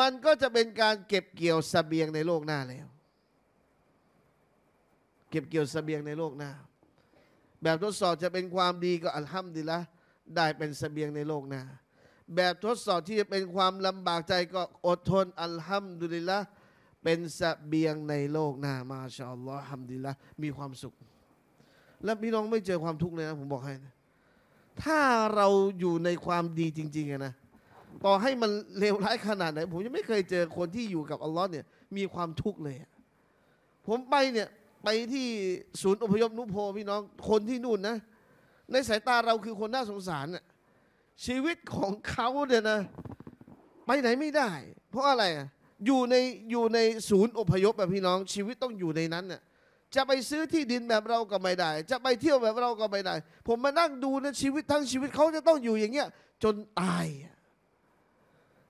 S1: มันก็จะเป็นการเก็บเกี่ยวสเสบียงในโลกหน้าแล้ว เก็บเกี่ยวสเสบียงในโลกหน้าแบบทดสอบจะเป็นความดีก็อัลฮัมดีละได้เป็นสเสบียงในโลกหน้าแบบทดสอบที่จะเป็นความลำบากใจก็อดทนอัลฮัมดุลิละเป็นสเสบียงในโลกหน้ามาชาอัลลอฮ์ฮัมดีละมีความสุข และพี่น้องไม่เจอความทุกข์เลยนะผมบอกให้นะถ้าเราอยู่ในความดีจริงๆนะ ต่อให้มันเลวร้ายขนาดไหนผมยังไม่เคยเจอคนที่อยู่กับอัลลอฮ์เนี่ยมีความทุกข์เลย ผมไปเนี่ยไปที่ศูนย์อพยพนุโพพี่น้อง คนที่นู่นนะ ในสายตาเราคือคนน่าสงสารน่ะชีวิตของเขาเนี่ยนะไปไหนไม่ได้ เพราะอะไร อยู่ในอยู่ในศูนย์อพยพแบบพี่น้อง ชีวิตต้องอยู่ในนั้นเนี่ยจะไปซื้อที่ดินแบบเราก็ไม่ได้ จะไปเที่ยวแบบเราก็ไม่ได้ ผมมานั่งดูในชีวิตทั้งชีวิตเขาจะต้องอยู่อย่างเงี้ย จนตาย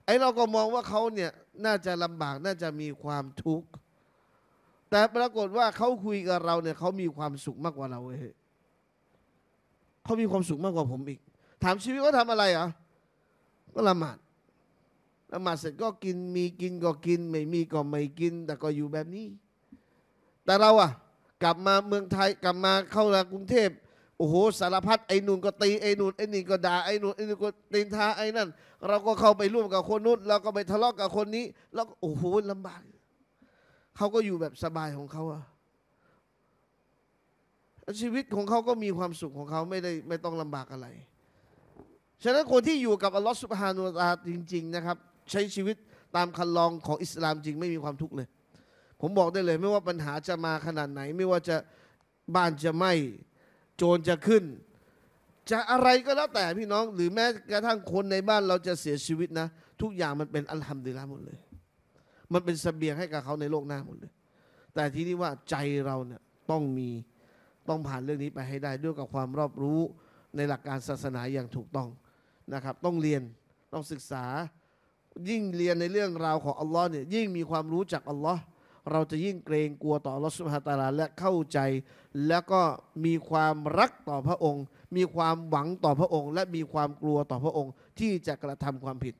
S1: ไอเราก็มองว่าเขาเนี่ยน่าจะลำบากน่าจะมีความทุกข์ แต่ปรากฏว่าเขาคุยกับเราเนี่ยเขามีความสุขมากกว่าเราเองเขามีความสุขมากกว่าผมอีก ถามชีวิตว่าทำอะไรอ่ะก็ละหมาด ละหมาดเสร็จก็กินมีกินก็กิน ไม่มีก็ไม่กิน แต่ก็อยู่แบบนี้ แต่เราอ่ะกลับมาเมืองไทยกลับมาเข้ากรุงเทพโอ้โหสารพัดไอ้นุ่นก็ตีไอ้นุ่นไอ้นี่ก็ด่าไอ้นุ่นไอ้นี่ก็ตีนท้าไอ้นั่นเราก็เข้าไปร่วมกับคนนู้นเราก็ไปทะเลาะกับคนนี้แล้วโอ้โหลำบาก เขาก็อยู่แบบสบายของเขาอะชีวิตของเขาก็มีความสุขของเขาไม่ได้ไม่ต้องลำบากอะไร ฉะนั้นคนที่อยู่กับอัลลอฮฺสุบฮานุตาจริงๆนะครับใช้ชีวิตตามคันลองของอิสลามจริง ไม่มีความทุกข์เลยผมบอกได้เลยไม่ว่าปัญหาจะมาขนาดไหน ไม่ว่าจะบ้านจะไหม้โจรจะขึ้น จะอะไรก็แล้วแต่พี่น้อง หรือแม้กระทั่งคนในบ้านเราจะเสียชีวิตนะทุกอย่างมันเป็นอัลฮัมดุลิลละหมดเลย มันเป็นสเสบียงให้กับเขาในโลกหน้าหมดเลย แต่ที่นี่ว่าใจเราเนี่ยต้องมีต้องผ่านเรื่องนี้ไปให้ได้ ด้วยกับความรอบรู้ในหลักการศาสนาอย่างถูกต้องนะครับ ต้องเรียนต้องศึกษายิ่งเรียนในเรื่องราวของอัลลอฮ์เนี่ยยิ่งมีความรู้จากอัลลอฮ์เราจะยิ่งเกรงกลัวต่อลอสุภาตาลาและเข้าใจ แล้วก็มีความรักต่อพระองค์ มีความหวังต่อพระองค์ และมีความกลัวต่อพระองค์ ที่จะกระทำความผิด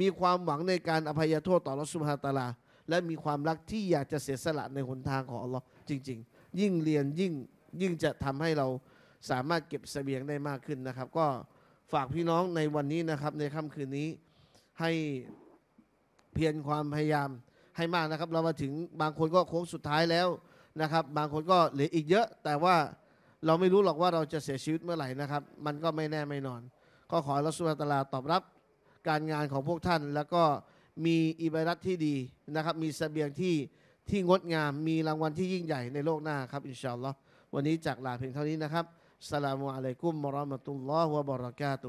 S1: มีความหวังในการอภัยโทษต่อลอสุภาตาลาและมีความรักที่อยากจะเสียสละในหนทางของอัลลอฮ์จริง ๆ ยิ่งเรียนยิ่งยิ่งจะทำให้เราสามารถเก็บสเสบียงได้มากขึ้นนะครับ ก็ฝากพี่น้องในวันนี้นะครับในค่ำคืนนี้ให้เพียรความพยายามให้มากนะครับเรามาถึงบางคนก็โค้งสุดท้ายแล้วนะครับ บางคนก็เหลืออีกเยอะ แต่ว่าเราไม่รู้หรอกว่าเราจะเสียชีวิตเมื่อไหร่นะครับ มันก็ไม่แน่ไม่นอน ก็ขอรัสุัตลาตอบรับการงานของพวกท่าน แล้วก็มีอิบรัตที่ดีนะครับมีสเสบียงที่ที่งดงามมีรางวัลที่ยิ่งใหญ่ในโลกหน้าครับอินชาอัลลอฮ์วันนี้จากลาเพียงเท่านี้นะครับสลามุอะลัยกุมมะรอมะตุลลอฮ์วะบราะกาตุ